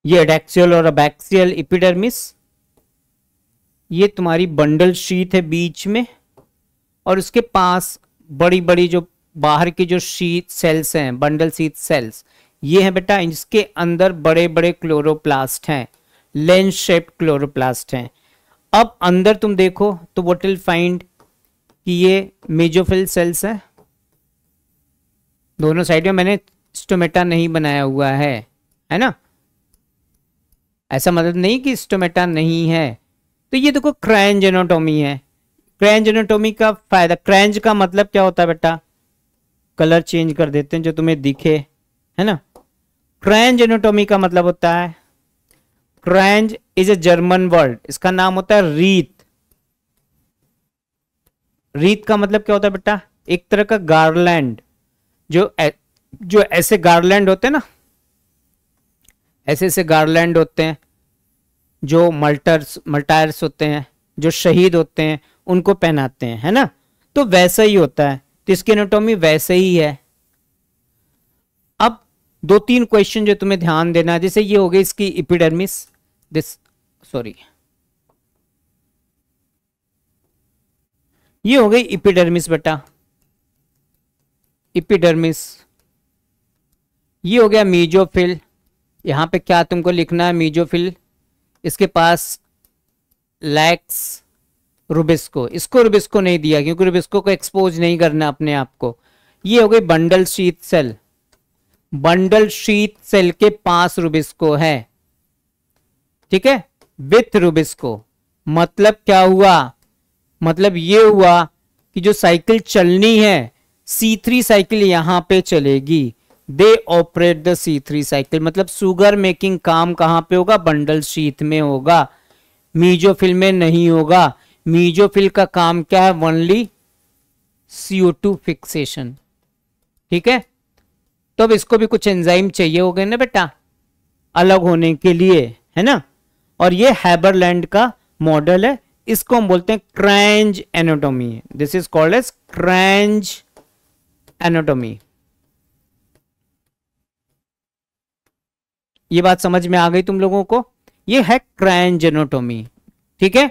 ये एडेक्सियल और अबैक्सियल इपिडर्मिस ये तुम्हारी बंडल शीत है बीच में और उसके पास बड़ी बड़ी जो बाहर की जो शीत सेल्स हैं बंडल शीत सेल्स ये हैं बेटा इसके अंदर बड़े बड़े क्लोरोप्लास्ट हैं लेंस शेप क्लोरोप्लास्ट हैं अब अंदर तुम देखो तो वट विल फाइंड कि ये मेजोफिल सेल्स हैं दोनों साइड में मैंने स्टोमेटा नहीं बनाया हुआ है है ना ऐसा मतलब नहीं कि स्टोमेटा नहीं है तो ये देखो क्रैंज एनाटोमी है क्रैंज एनाटोमी का फायदा क्रैंज का मतलब क्या होता है बेटा कलर चेंज कर देते हैं जो तुम्हें दिखे है ना क्रैंज एनाटोमी का मतलब होता है Kranz is a German word इसका नाम होता है रीत रीत का मतलब क्या होता है बेटा एक तरह का गार्लैंड जो ए, जो ऐसे गार्लैंड होते हैं ना ऐसे ऐसे गार्लैंड होते हैं जो मल्टर्स मल्टायर्स होते हैं जो शहीद होते हैं उनको पहनाते हैं है ना तो वैसा ही होता है तो इसकी एनाटोमी वैसे ही है अब दो तीन क्वेश्चन जो तुम्हें ध्यान देना है जैसे ये हो गई इसकी इपिडर्मिस दिस सॉरी ये हो गई इपिडर्मिस बेटा इपिडर्मिस ये हो गया मीजोफिल यहाँ पे क्या तुमको लिखना है मीजोफिल इसके पास लैक्स रुबिस्को इसको रुबिस्को नहीं दिया क्योंकि रुबिस्को को एक्सपोज नहीं करना अपने आप को ये हो गई बंडल शीत सेल बंडल शीत सेल के पास रुबिस्को है ठीक है विथ रुबिस्को मतलब क्या हुआ मतलब ये हुआ कि जो साइकिल चलनी है सी थ्री साइकिल यहां पे चलेगी they operate the C three cycle मतलब सुगर मेकिंग काम कहां पे होगा बंडल शीत में होगा मीजोफिल में नहीं होगा मीजोफिल का काम क्या है वनली सीओ टू फिक्सेशन ठीक है तो अब इसको भी कुछ एंजाइम चाहिए हो गए ना बेटा अलग होने के लिए है ना और ये हैबरलैंड का मॉडल है इसको हम बोलते हैं Kranz anatomy this is called as Kranz anatomy ये बात समझ में आ गई तुम लोगों को ये है क्रायनजेनोटोमी ठीक है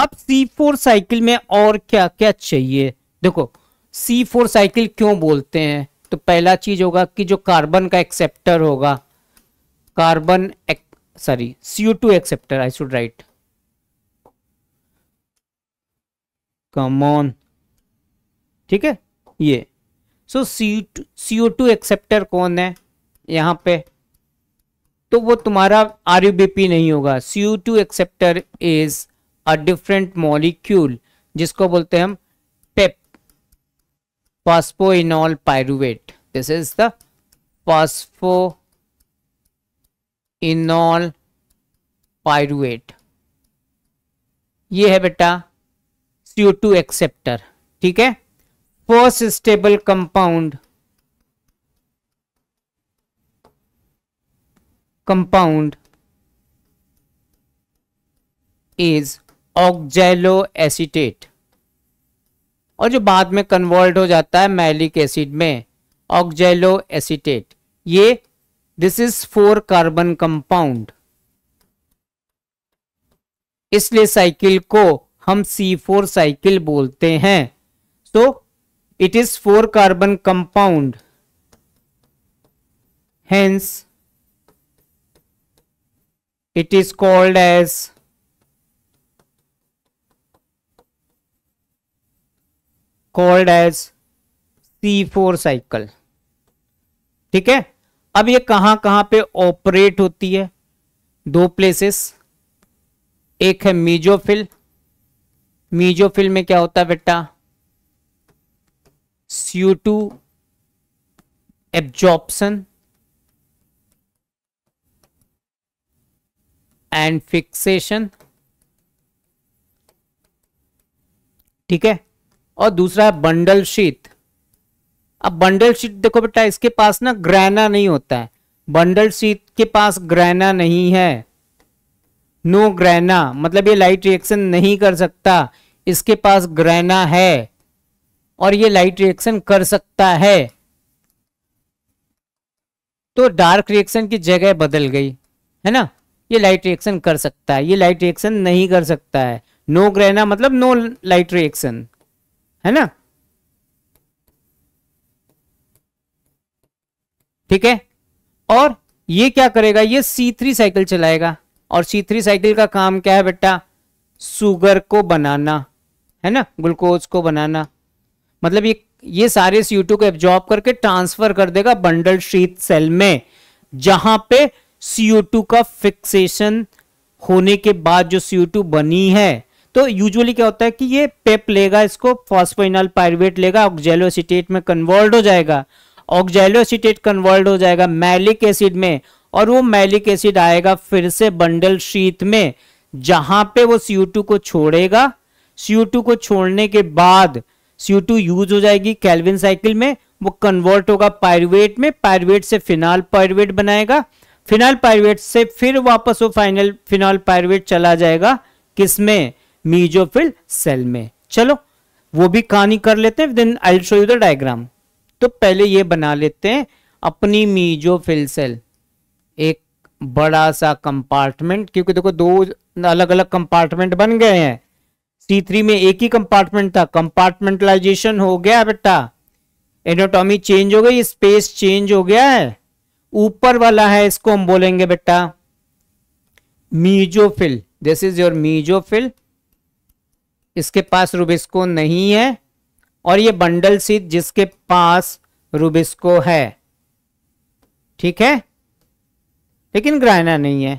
अब C4 साइकिल में और क्या क्या चाहिए देखो C4 साइकिल क्यों बोलते हैं तो पहला चीज होगा कि जो कार्बन का एक्सेप्टर होगा carbon sorry CO two acceptor I should write come on ठीक है ये so C CO two acceptor कौन है यहां पे तो वो तुम्हारा आर नहीं होगा C U two acceptor is a different molecule जिसको बोलते हैं हम PEP phosphoenolpyruvate this is the phosphoenolpyruvate ये है बेटा टू एक्सेप्टर ठीक है first stable compound compound is oxaloacetate और जो बाद में कन्वर्ट हो जाता है मैलिक एसिड में ऑक्जेलो एसिटेट ये this is four carbon compound इसलिए साइकिल को हम C4 साइकिल बोलते हैं so it is four carbon compound hence it is called as called as C4 cycle ठीक है अब ये कहां कहां पे ऑपरेट होती है दो प्लेसेस एक है मीजोफिल मीजोफिल में क्या होता है बेटा टू एब्जॉर्प्शन एंड फिक्सेशन ठीक है और दूसरा है बंडल शीत अब बंडल शीत देखो बेटा इसके पास ना ग्रैना नहीं होता है बंडल शीत के पास ग्रैना नहीं है नो ग्रैना मतलब ये लाइट रिएक्शन नहीं कर सकता इसके पास ग्रैना है और ये लाइट रिएक्शन कर सकता है तो डार्क रिएक्शन की जगह बदल गई है ना ये लाइट रिएक्शन कर सकता है ये लाइट रिएक्शन नहीं कर सकता है नो ग्रहना मतलब नो लाइट रिएक्शन है ना ठीक है और ये क्या करेगा ये C3 थ्री साइकिल चलाएगा और C3 थ्री साइकिल का काम क्या है बेटा सुगर को बनाना है ना ग्लूकोज को बनाना मतलब ये ये सारे सी टू को एब्जॉर्ब करके ट्रांसफर कर देगा बंडल शीत सेल में जहां पे CO2 का फिक्सेशन होने के बाद जो CO2 बनी है तो यूजुअली क्या होता है कि ये पेप लेगा इसको फॉस्फोइनल पायरवेट लेगा ऑक्जेलो एसिटेट में कन्वर्ट हो जाएगा ऑक्जेलो एसिटेट कन्वर्ट हो जाएगा मैलिक एसिड में और वो मैलिक एसिड आएगा फिर से बंडल शीत में जहां पे वो CO2 को छोड़ेगा CO2 को छोड़ने के बाद CO2 यूज हो जाएगी कैलविन साइकिल में वो कन्वर्ट होगा पायरवेट में पायरवेट से फिनाल पायरवेट बनाएगा फिनाइल पायरवेट से फिर वापस वो फाइनल फिनाइल पायरवेट चला जाएगा किसमें मीजोफिल सेल में चलो वो भी कहानी कर लेते हैं then I show you the diagram तो पहले ये बना लेते हैं अपनी मीजोफिल सेल एक बड़ा सा कंपार्टमेंट क्योंकि देखो दो अलग अलग कंपार्टमेंट बन गए हैं सी थ्री में एक ही कंपार्टमेंट था कंपार्टमेंटलाइजेशन हो गया बेटा एनाटॉमी चेंज हो गई स्पेस चेंज हो गया है ऊपर वाला है इसको हम बोलेंगे बेटा mesophyll this is your mesophyll इसके पास रूबिस्को नहीं है और ये बंडल सीट जिसके पास रूबिस्को है ठीक है लेकिन ग्राइना नहीं है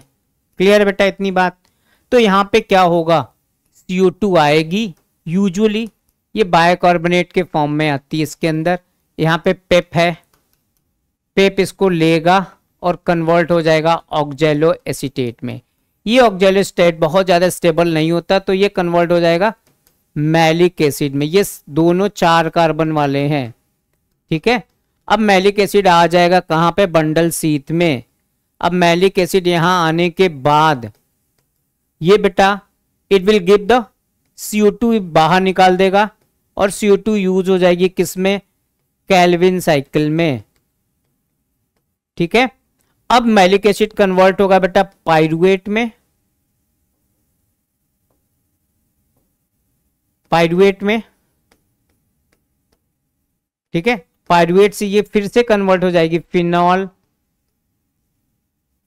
क्लियर बेटा इतनी बात तो यहाँ पे क्या होगा CO2 टू आएगी यूजुअली ये बायोकार्बोनेट के फॉर्म में आती है इसके अंदर यहाँ पे पेप है पेप इसको लेगा और कन्वर्ट हो जाएगा ऑक्जेलो एसीटेट में ये ऑक्जेलो स्टेट बहुत ज़्यादा स्टेबल नहीं होता तो ये कन्वर्ट हो जाएगा मैलिक एसिड में ये दोनों चार कार्बन वाले हैं ठीक है अब मैलिक एसिड आ जाएगा कहाँ पे बंडल सीत में अब मैलिक एसिड यहां आने के बाद ये बेटा it will give the CO2 बाहर निकाल देगा और CO2 यूज हो जाएगी किसमें कैलविन साइकिल में ठीक है अब मैलिक एसिड कन्वर्ट होगा बेटा पाइरुएट में पाइरुएट में ठीक है पाइरुएट से ये फिर से कन्वर्ट हो जाएगी फिनॉल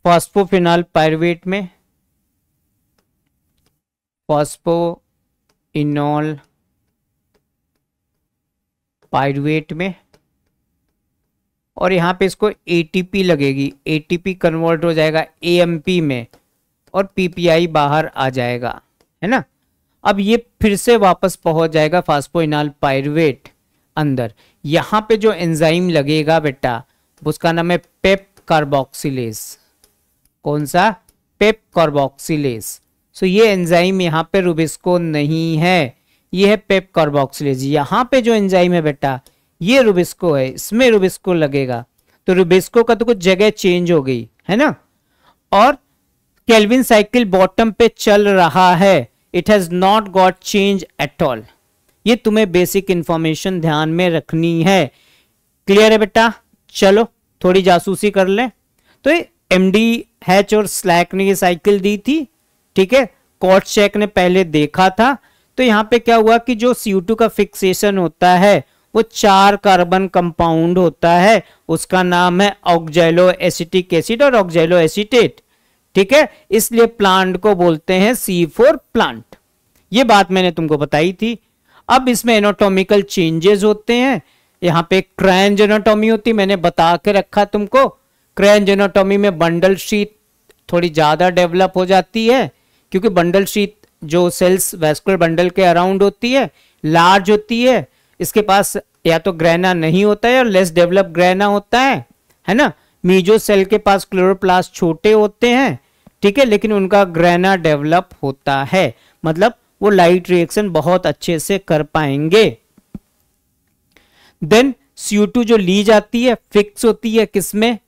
फॉस्पोफिनॉल पाइरुएट में फॉस्पो इनॉल पाइरुएट में और यहाँ पे इसको ए लगेगी ए कन्वर्ट हो जाएगा ए में और पीपीआई बाहर आ जाएगा है ना अब ये फिर से वापस पहुंच जाएगा फास्पोइनाल पायरवेट अंदर यहाँ पे जो एंजाइम लगेगा बेटा उसका नाम है पेप कार्बोक्सिलेस कौन सा पेप कार्बोक्सिलेस सो ये एंजाइम यहाँ पे रुबिस्को नहीं है ये है पेप कार्बोक्सिलेस यहाँ पे जो एंजाइम है बेटा ये रुबिस्को है इसमें रुबिस्को लगेगा तो रुबिस्को का तो कुछ जगह चेंज हो गई है ना और केल्विन साइकिल बॉटम पे चल रहा है it has not got change at all ये तुम्हें बेसिक इंफॉर्मेशन ध्यान में रखनी है क्लियर है बेटा चलो थोड़ी जासूसी कर ले तो एम डी हैच और स्लैक ने ये साइकिल दी थी ठीक है कॉट चेक ने पहले देखा था तो यहाँ पे क्या हुआ कि जो सी का फिक्सेशन होता है वो चार कार्बन कंपाउंड होता है उसका नाम है ऑक्जेलो एसिटिक एसिड और ऑक्जेलो एसिटेट ठीक है इसलिए प्लांट को बोलते हैं सी फोर प्लांट ये बात मैंने तुमको बताई थी अब इसमें एनाटोमिकल चेंजेस होते हैं यहाँ पे क्रैन जेनाटोमी होती मैंने बता के रखा तुमको क्रैन जेनाटोमी में बंडल शीत थोड़ी ज़्यादा डेवलप हो जाती है क्योंकि बंडल शीत जो सेल्स वेस्कुलर बंडल के अराउंड होती है लार्ज होती है इसके पास या तो ग्रहना नहीं होता है और लेस डेवलप ग्रहना होता है है ना मीजो सेल के पास क्लोरोप्लास्ट छोटे होते हैं ठीक है लेकिन उनका ग्रहना डेवलप होता है मतलब वो लाइट रिएक्शन बहुत अच्छे से कर पाएंगे देन CO2 जो ली जाती है फिक्स होती है किसमें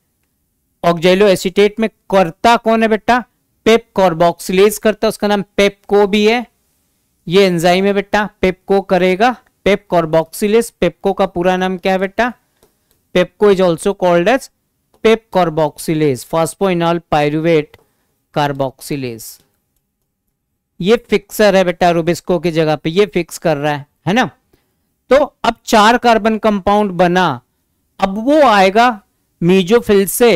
ऑक्जेलो एसिटेट में करता कौन है बेटा पेप कॉर्बोक्सिलेज करता उसका नाम पेपको भी है ये एंजाइम है बेटा पेपको करेगा पेप कॉर्बोक्सिलेस का पूरा नाम क्या है बेटा पेपको is also called as PEP carboxylase pyruvate carboxylase ये फिक्सर है बेटा रुबिस्को की जगह पे ये फिक्स कर रहा है है ना तो अब चार कार्बन कंपाउंड बना अब वो आएगा मीजोफिल से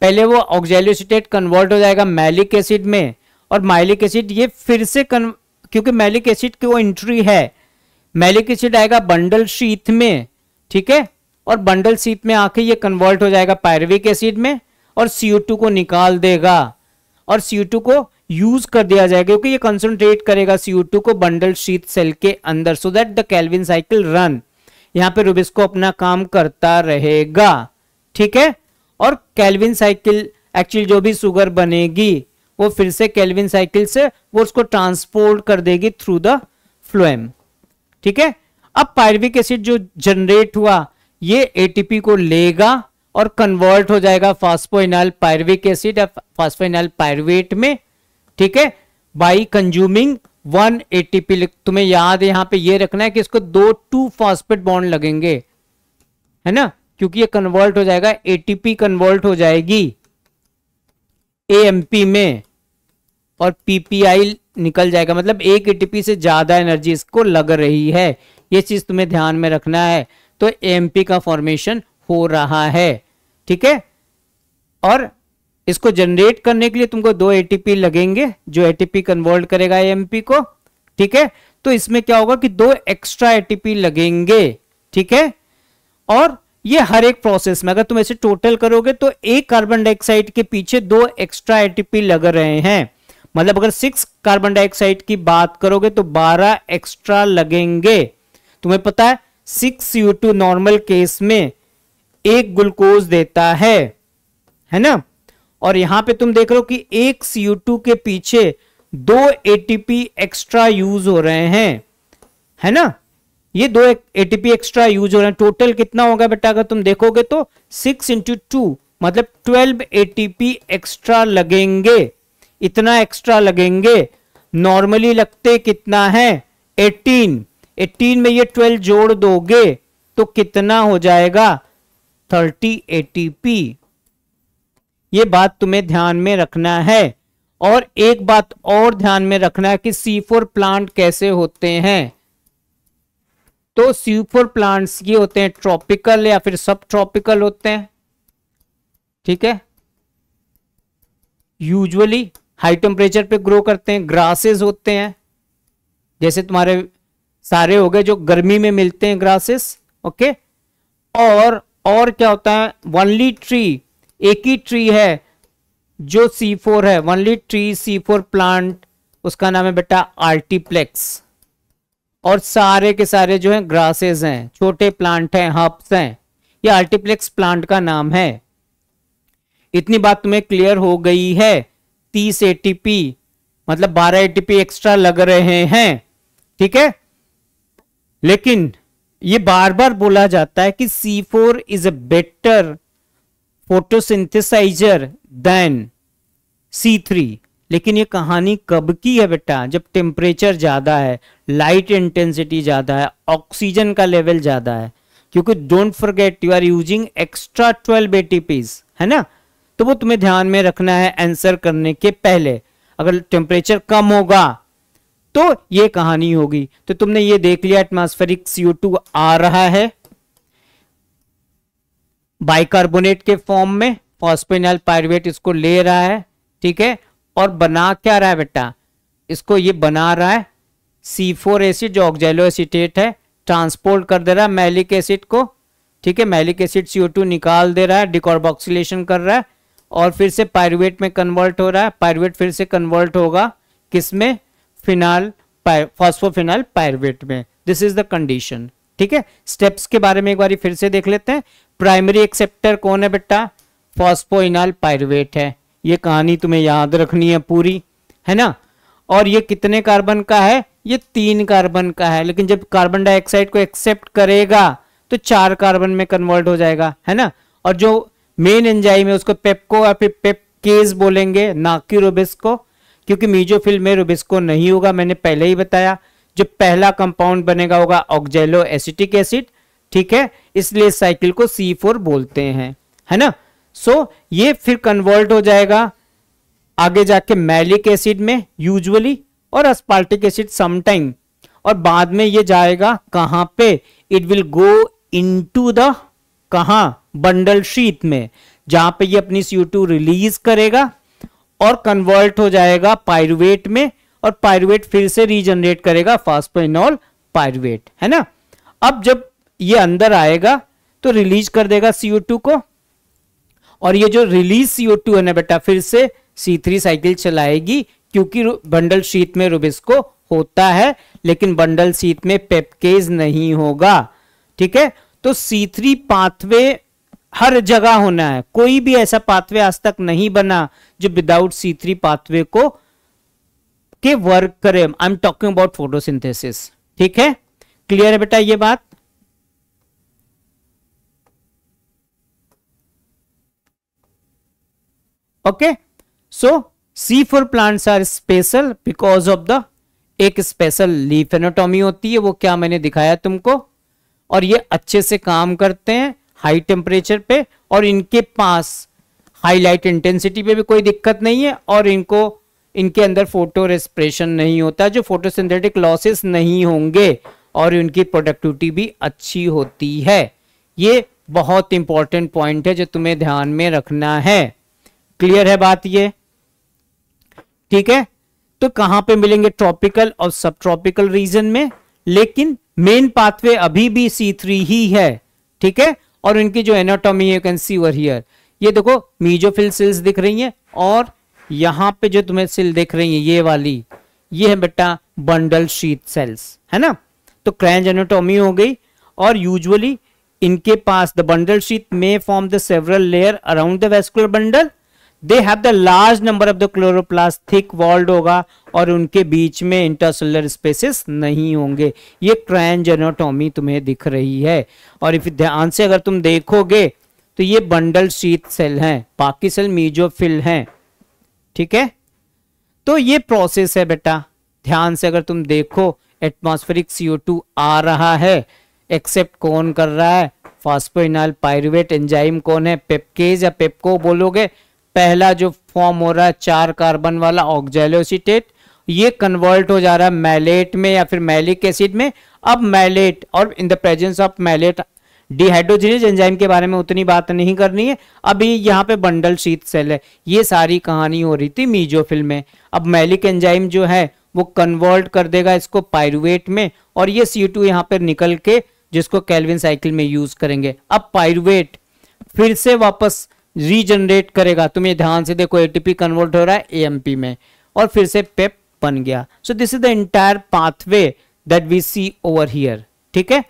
पहले वो ऑक्जेलियोसिटेट कन्वर्ट हो जाएगा मैलिक एसिड में और माइलिक एसिड ये फिर से कन... क्योंकि मैलिक एसिड की वो एंट्री है मैलिक एसिड आएगा बंडल शीत में ठीक है और बंडल शीत में आके ये कन्वर्ट हो जाएगा पायरविक एसिड में और CO2 को निकाल देगा और CO2 को यूज कर दिया जाएगा क्योंकि ये कंसंट्रेट करेगा CO2 को बंडल शीत सेल के अंदर so that the Calvin cycle run यहाँ पे रुबिस्को अपना काम करता रहेगा ठीक है और कैलविन साइकिल एक्चुअली जो भी सुगर बनेगी वो फिर से कैलविन साइकिल से वो उसको ट्रांसपोर्ट कर देगी थ्रू द फ्लोएम ठीक है अब पायरविक एसिड जो जनरेट हुआ ये एटीपी को लेगा और कन्वर्ट हो जाएगा फास्फोइनाल पायरविक एसिड या फास्फोइनाल पायरवेट में ठीक है बाई कंज्यूमिंग वन एटीपी तुम्हें याद है यहां पे ये रखना है कि इसको दो टू फास्फेट बॉन्ड लगेंगे है ना क्योंकि ये कन्वर्ट हो जाएगा एटीपी कन्वर्ट हो जाएगी एएमपी में और पीपीआई निकल जाएगा मतलब एक एटीपी से ज़्यादा एनर्जी इसको लग रही है ये चीज़ तुम्हें ध्यान में रखना है तो एमपी का फॉर्मेशन हो रहा है ठीक है और इसको जनरेट करने के लिए तुमको दो एटीपी लगेंगे जो एटीपी कन्वर्ट करेगा एमपी को ठीक है तो इसमें क्या होगा कि दो एक्स्ट्रा एटीपी लगेंगे ठीक है और ये हर एक प्रोसेस में अगर तुम ऐसे टोटल करोगे तो एक कार्बन डाइऑक्साइड के पीछे दो एक्स्ट्रा एटीपी लग रहे हैं मतलब अगर सिक्स कार्बन डाइऑक्साइड की बात करोगे तो बारह एक्स्ट्रा लगेंगे तुम्हें पता है six you two normal case में एक ग्लूकोज देता है है ना और यहां पे तुम देख रहे हो कि एक सीयू टू के पीछे दो एटीपी एक्स्ट्रा यूज हो रहे हैं है ना ये दो एटीपी एक्स्ट्रा यूज हो रहे हैं टोटल कितना होगा बेटा अगर तुम देखोगे तो सिक्स इंटू टू मतलब ट्वेल्व एटीपी एक्स्ट्रा लगेंगे इतना एक्स्ट्रा लगेंगे नॉर्मली लगते कितना है 18 18 में ये 12 जोड़ दोगे तो कितना हो जाएगा 30 एटीपी ये बात तुम्हें ध्यान में रखना है और एक बात और ध्यान में रखना है कि C4 प्लांट कैसे होते हैं तो C4 प्लांट्स ये होते हैं ट्रॉपिकल या फिर सब ट्रॉपिकल होते हैं ठीक है यूजुअली हाई टेम्परेचर पे ग्रो करते हैं ग्रासेस होते हैं जैसे तुम्हारे सारे हो गए जो गर्मी में मिलते हैं ग्रासेस ओके और और क्या होता है वनली ट्री एक ही ट्री है जो सी फोर है only tree C four plant उसका नाम है बेटा आल्टीप्लेक्स और सारे के सारे जो है ग्रासेस हैं छोटे प्लांट हैं हब्स हैं ये आर्टिप्लेक्स प्लांट का नाम है इतनी बात तुम्हें क्लियर हो गई है तीस एटीपी मतलब बारह एटीपी एक्स्ट्रा लग रहे हैं ठीक है लेकिन ये बार बार बोला जाता है कि C four is a better photosynthesizer than C three लेकिन ये कहानी कब की है बेटा जब टेम्परेचर ज़्यादा है लाइट इंटेंसिटी ज़्यादा है ऑक्सीजन का लेवल ज़्यादा है क्योंकि don't forget you are using extra twelve A है ना तो वो तुम्हें ध्यान में रखना है आंसर करने के पहले अगर टेम्परेचर कम होगा तो ये कहानी होगी तो तुमने ये देख लिया एटमॉस्फेरिक सीओ टू आ रहा है बाइकार्बोनेट के फॉर्म में फॉस्पेनल पायरवेट इसको ले रहा है ठीक है और बना क्या रहा है बेटा इसको ये बना रहा है सी फोर एसिड जो ऑक्जेलो एसिटेट है ट्रांसपोर्ट कर दे रहा है मैलिक एसिड को ठीक है मैलिक एसिड सीओ टू निकाल दे रहा है डिकॉर्बोक्सिलेशन कर रहा है और फिर से पायरुवेट में कन्वर्ट हो रहा है पायरुवेट फिर से कन्वर्ट होगा किस में फिनाल फॉस्फोफिनाल पायरुवेट में दिस इज द कंडीशन ठीक है स्टेप्स के बारे में एक बार फिर से देख लेते हैं प्राइमरी एक्सेप्टर कौन है बेटा फॉस्फोइनाल पायरुवेट है ये कहानी तुम्हें याद रखनी है पूरी है ना और ये कितने कार्बन का है ये तीन कार्बन का है लेकिन जब कार्बन डाइऑक्साइड को एक्सेप्ट करेगा तो चार कार्बन में कन्वर्ट हो जाएगा है ना और जो मेन एंजाइम है उसको पेपको या फिर पेपकेज बोलेंगे ना कि रूबिस्को क्योंकि मीजोफिल में रूबिस्को नहीं होगा मैंने पहले ही बताया जो पहला कंपाउंड बनेगा होगा ऑक्जेलो एसिटिक एसिड ठीक है इसलिए साइकिल को सी फोर बोलते हैं है ना सो so, ये फिर कन्वर्ट हो जाएगा आगे जाके मैलिक एसिड में यूजुअली और अस्पाल्टिक एसिड समटाइम और बाद में ये जाएगा कहाँ पे it will go into the कहां बंडल शीत में जहां पे ये अपनी टू रिलीज करेगा और कन्वर्ट हो जाएगा पायरुवेट में और पायरुवेट फिर से रीजनरेट करेगा फास्फेनॉल पायरुवेट है ना अब जब ये अंदर आएगा तो रिलीज कर देगा टू को और ये जो रिलीज टू है ना बेटा फिर से C3 साइकिल चलाएगी क्योंकि बंडल शीत में रुबिस्को होता है लेकिन बंडल शीत में पेपकेज नहीं होगा ठीक है तो थ्री पाथवे हर जगह होना है कोई भी ऐसा पाथवे आज तक नहीं बना जो विदाउट सी थ्री पाथवे को के वर्क करे I am talking about photosynthesis ठीक है क्लियर है बेटा ये बात okay so C four plants are special because of the एक स्पेशल लीफ एनाटॉमी होती है वो क्या मैंने दिखाया तुमको और ये अच्छे से काम करते हैं हाई टेम्परेचर पे और इनके पास हाई लाइट इंटेंसिटी पे भी कोई दिक्कत नहीं है और इनको इनके अंदर फोटो रेस्प्रेशन नहीं होता जो फोटोसिंथेटिक लॉसेस नहीं होंगे और इनकी प्रोडक्टिविटी भी अच्छी होती है ये बहुत इंपॉर्टेंट पॉइंट है जो तुम्हें ध्यान में रखना है क्लियर है बात ये ठीक है तो कहां पे मिलेंगे ट्रॉपिकल और सब ट्रॉपिकल रीजन में लेकिन मेन पाथवे अभी भी सी थ्री ही है ठीक है और इनकी जो anatomy you can see over here ये देखो मीजोफिल सेल्स दिख रही हैं और यहाँ पे जो तुम्हें सेल दिख रही है ये वाली ये है बेटा बंडल शीत सेल्स है ना तो क्रैंज एनाटॉमी हो गई और यूजुअली इनके पास द बंडल शीत में form the several layer around the vascular bundle they have the large number of the chloroplast thick walled होगा और उनके बीच में इंटरसेलर स्पेसिस नहीं होंगे ये क्रैनजेनोटोमी तुम्हें दिख रही है और इफ ध्यान से अगर तुम देखोगे तो ये बंडल शीत सेल हैं बाकी सेल मीजोफिल हैं ठीक है तो ये प्रोसेस है बेटा ध्यान से अगर तुम देखो सीओ टू आ रहा है एक्सेप्ट कौन कर रहा है फास्फोइनाल पायरुवेट एंजाइम कौन है पेपकेज या पेपको बोलोगे पहला जो फॉर्म हो रहा है चार कार्बन वाला ऑक्जेलोसिटेट ये कन्वर्ट हो जा रहा है मैलेट में या फिर मैलिक एसिड में अब मैलेट और in the presence of malate dehydrogenase enzyme के बारे में उतनी बात नहीं करनी है अभी यहाँ पे बंडल शीत सेल है ये सारी कहानी हो रही थी मीजोफिल में अब मैलिक एंजाइम जो है वो कन्वर्ट कर देगा इसको पायरुवेट में और ये सी टू यहाँ पर निकल के जिसको कैलविन साइकिल में यूज करेंगे अब पायरुवेट फिर से वापस रीजनरेट करेगा तुम ये ध्यान से देखो एटीपी कन्वर्ट हो रहा है एएमपी में और फिर से पेप e बन गया so this is the entire pathway that we see over here ठीक है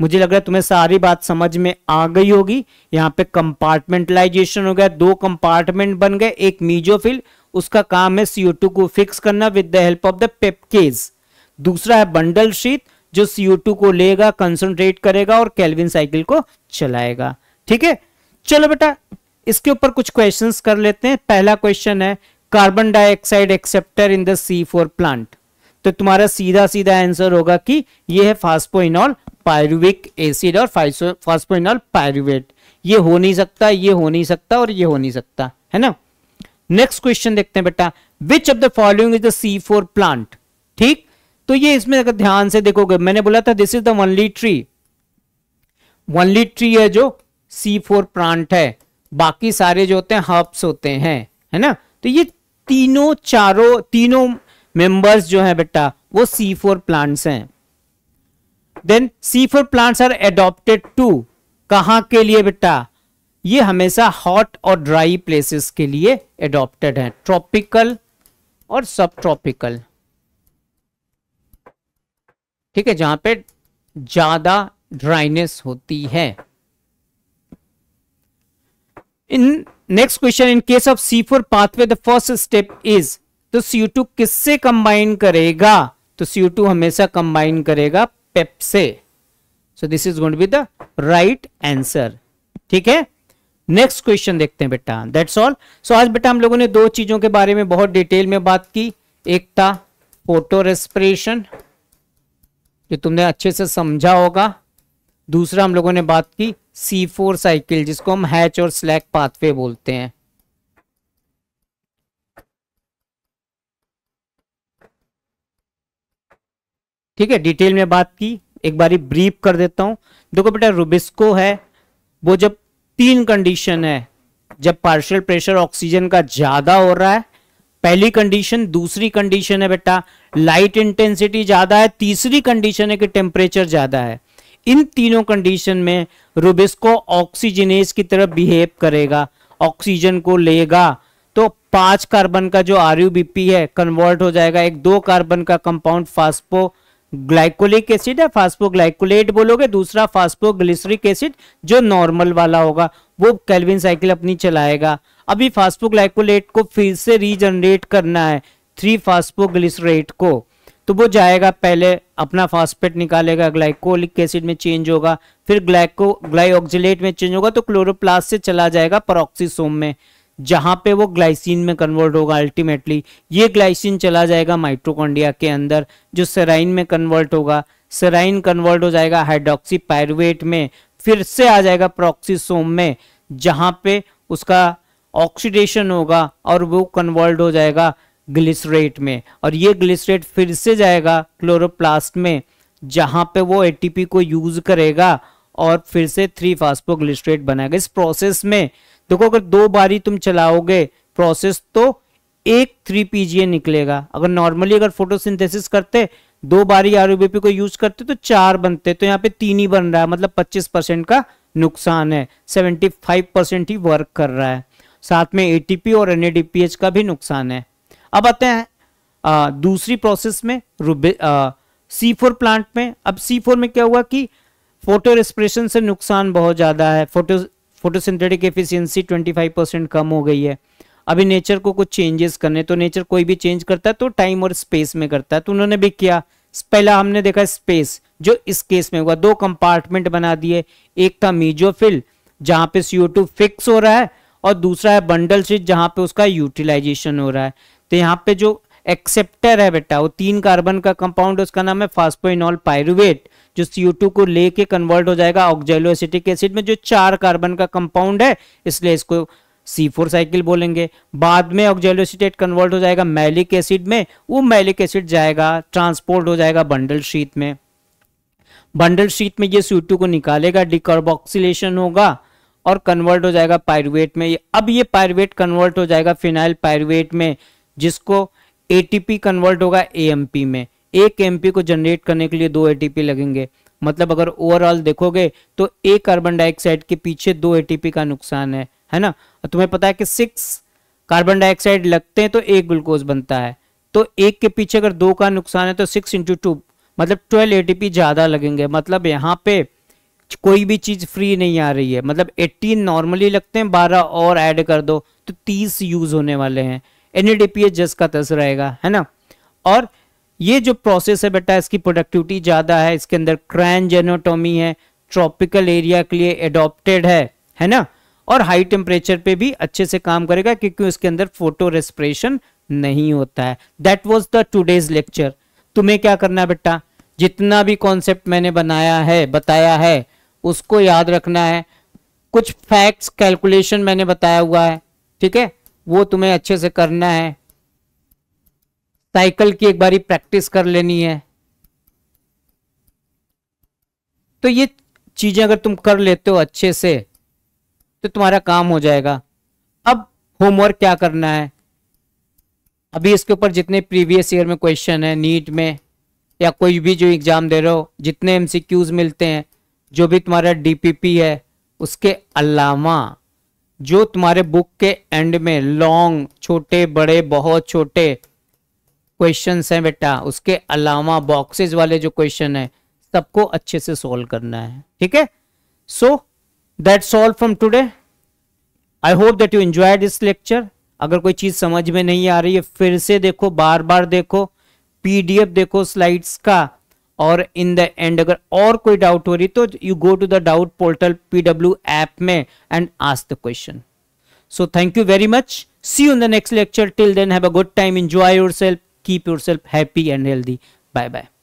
मुझे लग रहा है तुम्हें सारी बात समझ में आ गई होगी यहाँ पे कंपार्टमेंटलाइजेशन हो गया दो कंपार्टमेंट बन गए एक मीजोफिल उसका काम है सीओ टू को फिक्स करना with the help of the PEPcase दूसरा है बंडल शीत जो सीओ टू को लेगा कंसंट्रेट करेगा और कैलविन साइकिल को चलाएगा ठीक है चलो बेटा इसके ऊपर कुछ क्वेश्चंस कर लेते हैं पहला क्वेश्चन है carbon dioxide acceptor in the C four plant तो तुम्हारा सीधा सीधा आंसर होगा कि यह है फास्पोइनॉल पायरुविक एसिड और फास्पोइनॉल पायरुवेट ये हो नहीं सकता ये हो नहीं सकता और ये हो नहीं सकता है ना नेक्स्ट क्वेश्चन देखते हैं बेटा which of the following is the C four plant ठीक तो ये इसमें अगर ध्यान से देखोगे मैंने बोला था this is the only tree only tree है जो सी फोर प्लांट है बाकी सारे जो होते हैं हर्ब्स होते हैं है ना तो ये तीनों चारों तीनों मेंबर्स जो है बेटा वो सी फोर प्लांट्स हैं then C four plants are adapted to कहा के लिए बेटा ये हमेशा हॉट और ड्राई प्लेसेस के लिए एडोप्टेड है ट्रॉपिकल और सब ट्रॉपिकल ठीक है जहां पे ज्यादा ड्राइनेस होती है in next question in case of C four pathway the first step is तो सी टू किससे कंबाइन करेगा तो सी टू हमेशा कंबाइन करेगा पेप से so this is going be the right answer ठीक है नेक्स्ट क्वेश्चन देखते हैं बेटा दैट्स ऑल सो आज बेटा हम लोगों ने दो चीजों के बारे में बहुत डिटेल में बात की एक था फोटो रेस्पिरेशन जो तुमने अच्छे से समझा होगा दूसरा हम लोगों ने बात की C4 फोर साइकिल जिसको हम हैच और स्लैक पाथवे बोलते हैं ठीक है डिटेल में बात की एक बारी ब्रीफ कर देता हूं देखो बेटा रुबिस्को है वो जब तीन कंडीशन है जब पार्शियल प्रेशर ऑक्सीजन का ज्यादा हो रहा है पहली कंडीशन दूसरी कंडीशन है बेटा लाइट इंटेंसिटी ज्यादा है तीसरी कंडीशन है कि टेम्परेचर ज्यादा है इन तीनों कंडीशन में रूबिस्को ऑक्सीजनेस की तरफ बिहेव करेगा ऑक्सीजन को लेगा तो पांच कार्बन का जो आर है कन्वर्ट हो जाएगा एक दो कार्बन का कंपाउंड फास्पो ग्लाइकोलिक एसिड है ग्लाइकोलेट बोलोगे दूसरा ग्लिसरिक एसिड जो नॉर्मल वाला होगा वो कैलविन साइकिल अपनी चलाएगा अभी फास्पो ग्लाइकोलेट को फिर से रीजनरेट करना है थ्री फास्पो ग्लिसरेट को तो वो जाएगा पहले अपना फास्फेट निकालेगा ग्लाइकोलिक एसिड में चेंज होगा फिर ग्लाइको ग्लाइऑक्जिलेट में चेंज होगा तो क्लोरोप्लास्ट से चला जाएगा परोक्सीसोम में जहां पे वो ग्लाइसिन में कन्वर्ट होगा अल्टीमेटली ये ग्लाइसिन चला जाएगा माइट्रोकॉन्डिया के अंदर जो सेराइन में कन्वर्ट होगा सेराइन कन्वर्ट हो जाएगा हाइड्रोक्सी पायरुवेट में फिर से आ जाएगा प्रोक्सीसोम में जहां पे उसका ऑक्सीडेशन होगा और वो कन्वर्ट हो जाएगा ग्लिसरेट में और ये ग्लिसरेट फिर से जाएगा क्लोरोप्लास्ट में जहां पे वो एटीपी को यूज करेगा और फिर से थ्री ग्लिस्ट्रेट बनाएगा इस प्रोसेस में देखो अगर दो बारी तुम चलाओगे प्रोसेस तो एक थ्री पीजीए निकलेगा अगर नॉर्मली अगर फोटोसिंथेसिस करते दो बारी आरओबीपी को यूज करते तो चार बनते तो यहाँ पे तीन ही बन रहा है मतलब 25 परसेंट का नुकसान है 75 परसेंट ही वर्क कर रहा है साथ में एटीपी और एनएडीपीएच का भी नुकसान है अब आते हैं आ, दूसरी प्रोसेस में रुबे सी फोर प्लांट में अब सी फोर में क्या हुआ कि फोटो रेस्परेशन से नुकसान बहुत ज़्यादा है फोटो फोटोसिंथेटिक एफिशिएंसी 25 परसेंट कम हो गई है अभी नेचर को कुछ चेंजेस करने तो नेचर कोई भी चेंज करता है तो टाइम और स्पेस में करता है तो उन्होंने भी किया पहला हमने देखा स्पेस जो इस केस में हुआ दो कंपार्टमेंट बना दिए एक था मीजोफिल जहां पे सीओ फिक्स हो रहा है और दूसरा है बंडल सीट जहां पे उसका यूटिलाइजेशन हो रहा है तो यहाँ पे जो एक्सेप्टर है बेटा वो तीन कार्बन का कंपाउंड उसका नाम है फास्फोइनॉल पायरुवेट जो CO2 को लेके कन्वर्ट हो जाएगा ऑक्जेलो एसिटिक एसिड में जो चार कार्बन का कंपाउंड है इसलिए इसको सी फोर साइकिल बोलेंगे बाद में ऑक्जेलोसिटेट कन्वर्ट हो जाएगा मैलिक एसिड में वो मैलिक एसिड जाएगा ट्रांसपोर्ट हो जाएगा बंडल शीत में बंडल शीत में ये सी को निकालेगा डिकॉर्बोक्सिलेशन होगा और कन्वर्ट हो जाएगा पायरुवेट में अब ये पायरुवेट कन्वर्ट हो जाएगा फिनाइल पायरुवेट में जिसको एटीपी कन्वर्ट होगा एएमपी में एक एमपी को जनरेट करने के लिए दो एटीपी लगेंगे मतलब अगर ओवरऑल देखोगे तो एक कार्बन डाइऑक्साइड के पीछे दो एटीपी का नुकसान है है ना और तुम्हें पता है कि सिक्स कार्बन डाइऑक्साइड लगते हैं तो एक ग्लूकोज बनता है तो एक के पीछे अगर दो का नुकसान है तो सिक्स इंटू टू मतलब ट्वेल्व एटीपी ज़्यादा लगेंगे मतलब यहाँ पे कोई भी चीज़ फ्री नहीं आ रही है मतलब एट्टीन नॉर्मली लगते हैं बारह और ऐड कर दो तो तीस यूज़ होने वाले हैं एनएडीपीएस जस का तस रहेगा है ना और ये जो प्रोसेस है बेटा इसकी प्रोडक्टिविटी ज़्यादा है इसके अंदर क्रैन जेनोटोमी है ट्रॉपिकल एरिया के लिए एडोप्टेड है है ना और हाई टेम्परेचर पे भी अच्छे से काम करेगा क्योंकि उसके अंदर फोटो रेस्परेशन नहीं होता है that was the today's lecture तुम्हें क्या करना है बेटा जितना भी कॉन्सेप्ट मैंने बनाया है बताया है उसको याद रखना है कुछ फैक्ट्स कैलकुलेशन मैंने बताया हुआ है ठीक है वो तुम्हें अच्छे से करना है साइकिल की एक बारी प्रैक्टिस कर लेनी है तो ये चीज़ें अगर तुम कर लेते हो अच्छे से तो तुम्हारा काम हो जाएगा अब होमवर्क क्या करना है अभी इसके ऊपर जितने प्रीवियस ईयर में क्वेश्चन है नीट में या कोई भी जो एग्ज़ाम दे रहे हो जितने एमसीक्यूज मिलते हैं जो भी तुम्हारा डीपीपी है उसके अलावा जो तुम्हारे बुक के एंड में लॉन्ग छोटे बड़े बहुत छोटे क्वेश्चन हैं बेटा उसके अलावा बॉक्सेज वाले जो क्वेश्चन है सबको अच्छे से सॉल्व करना है ठीक है so that solve from today I hope that you enjoy this lecture अगर कोई चीज़ समझ में नहीं आ रही है फिर से देखो बार बार देखो पीडीएफ देखो स्लाइड्स का और इन द एंड अगर और कोई डाउट हो रही तो you go to the doubt portal PW app में and ask the question so thank you very much see you in the next lecture till then have a good time enjoy yourself keep yourself happy and healthy bye bye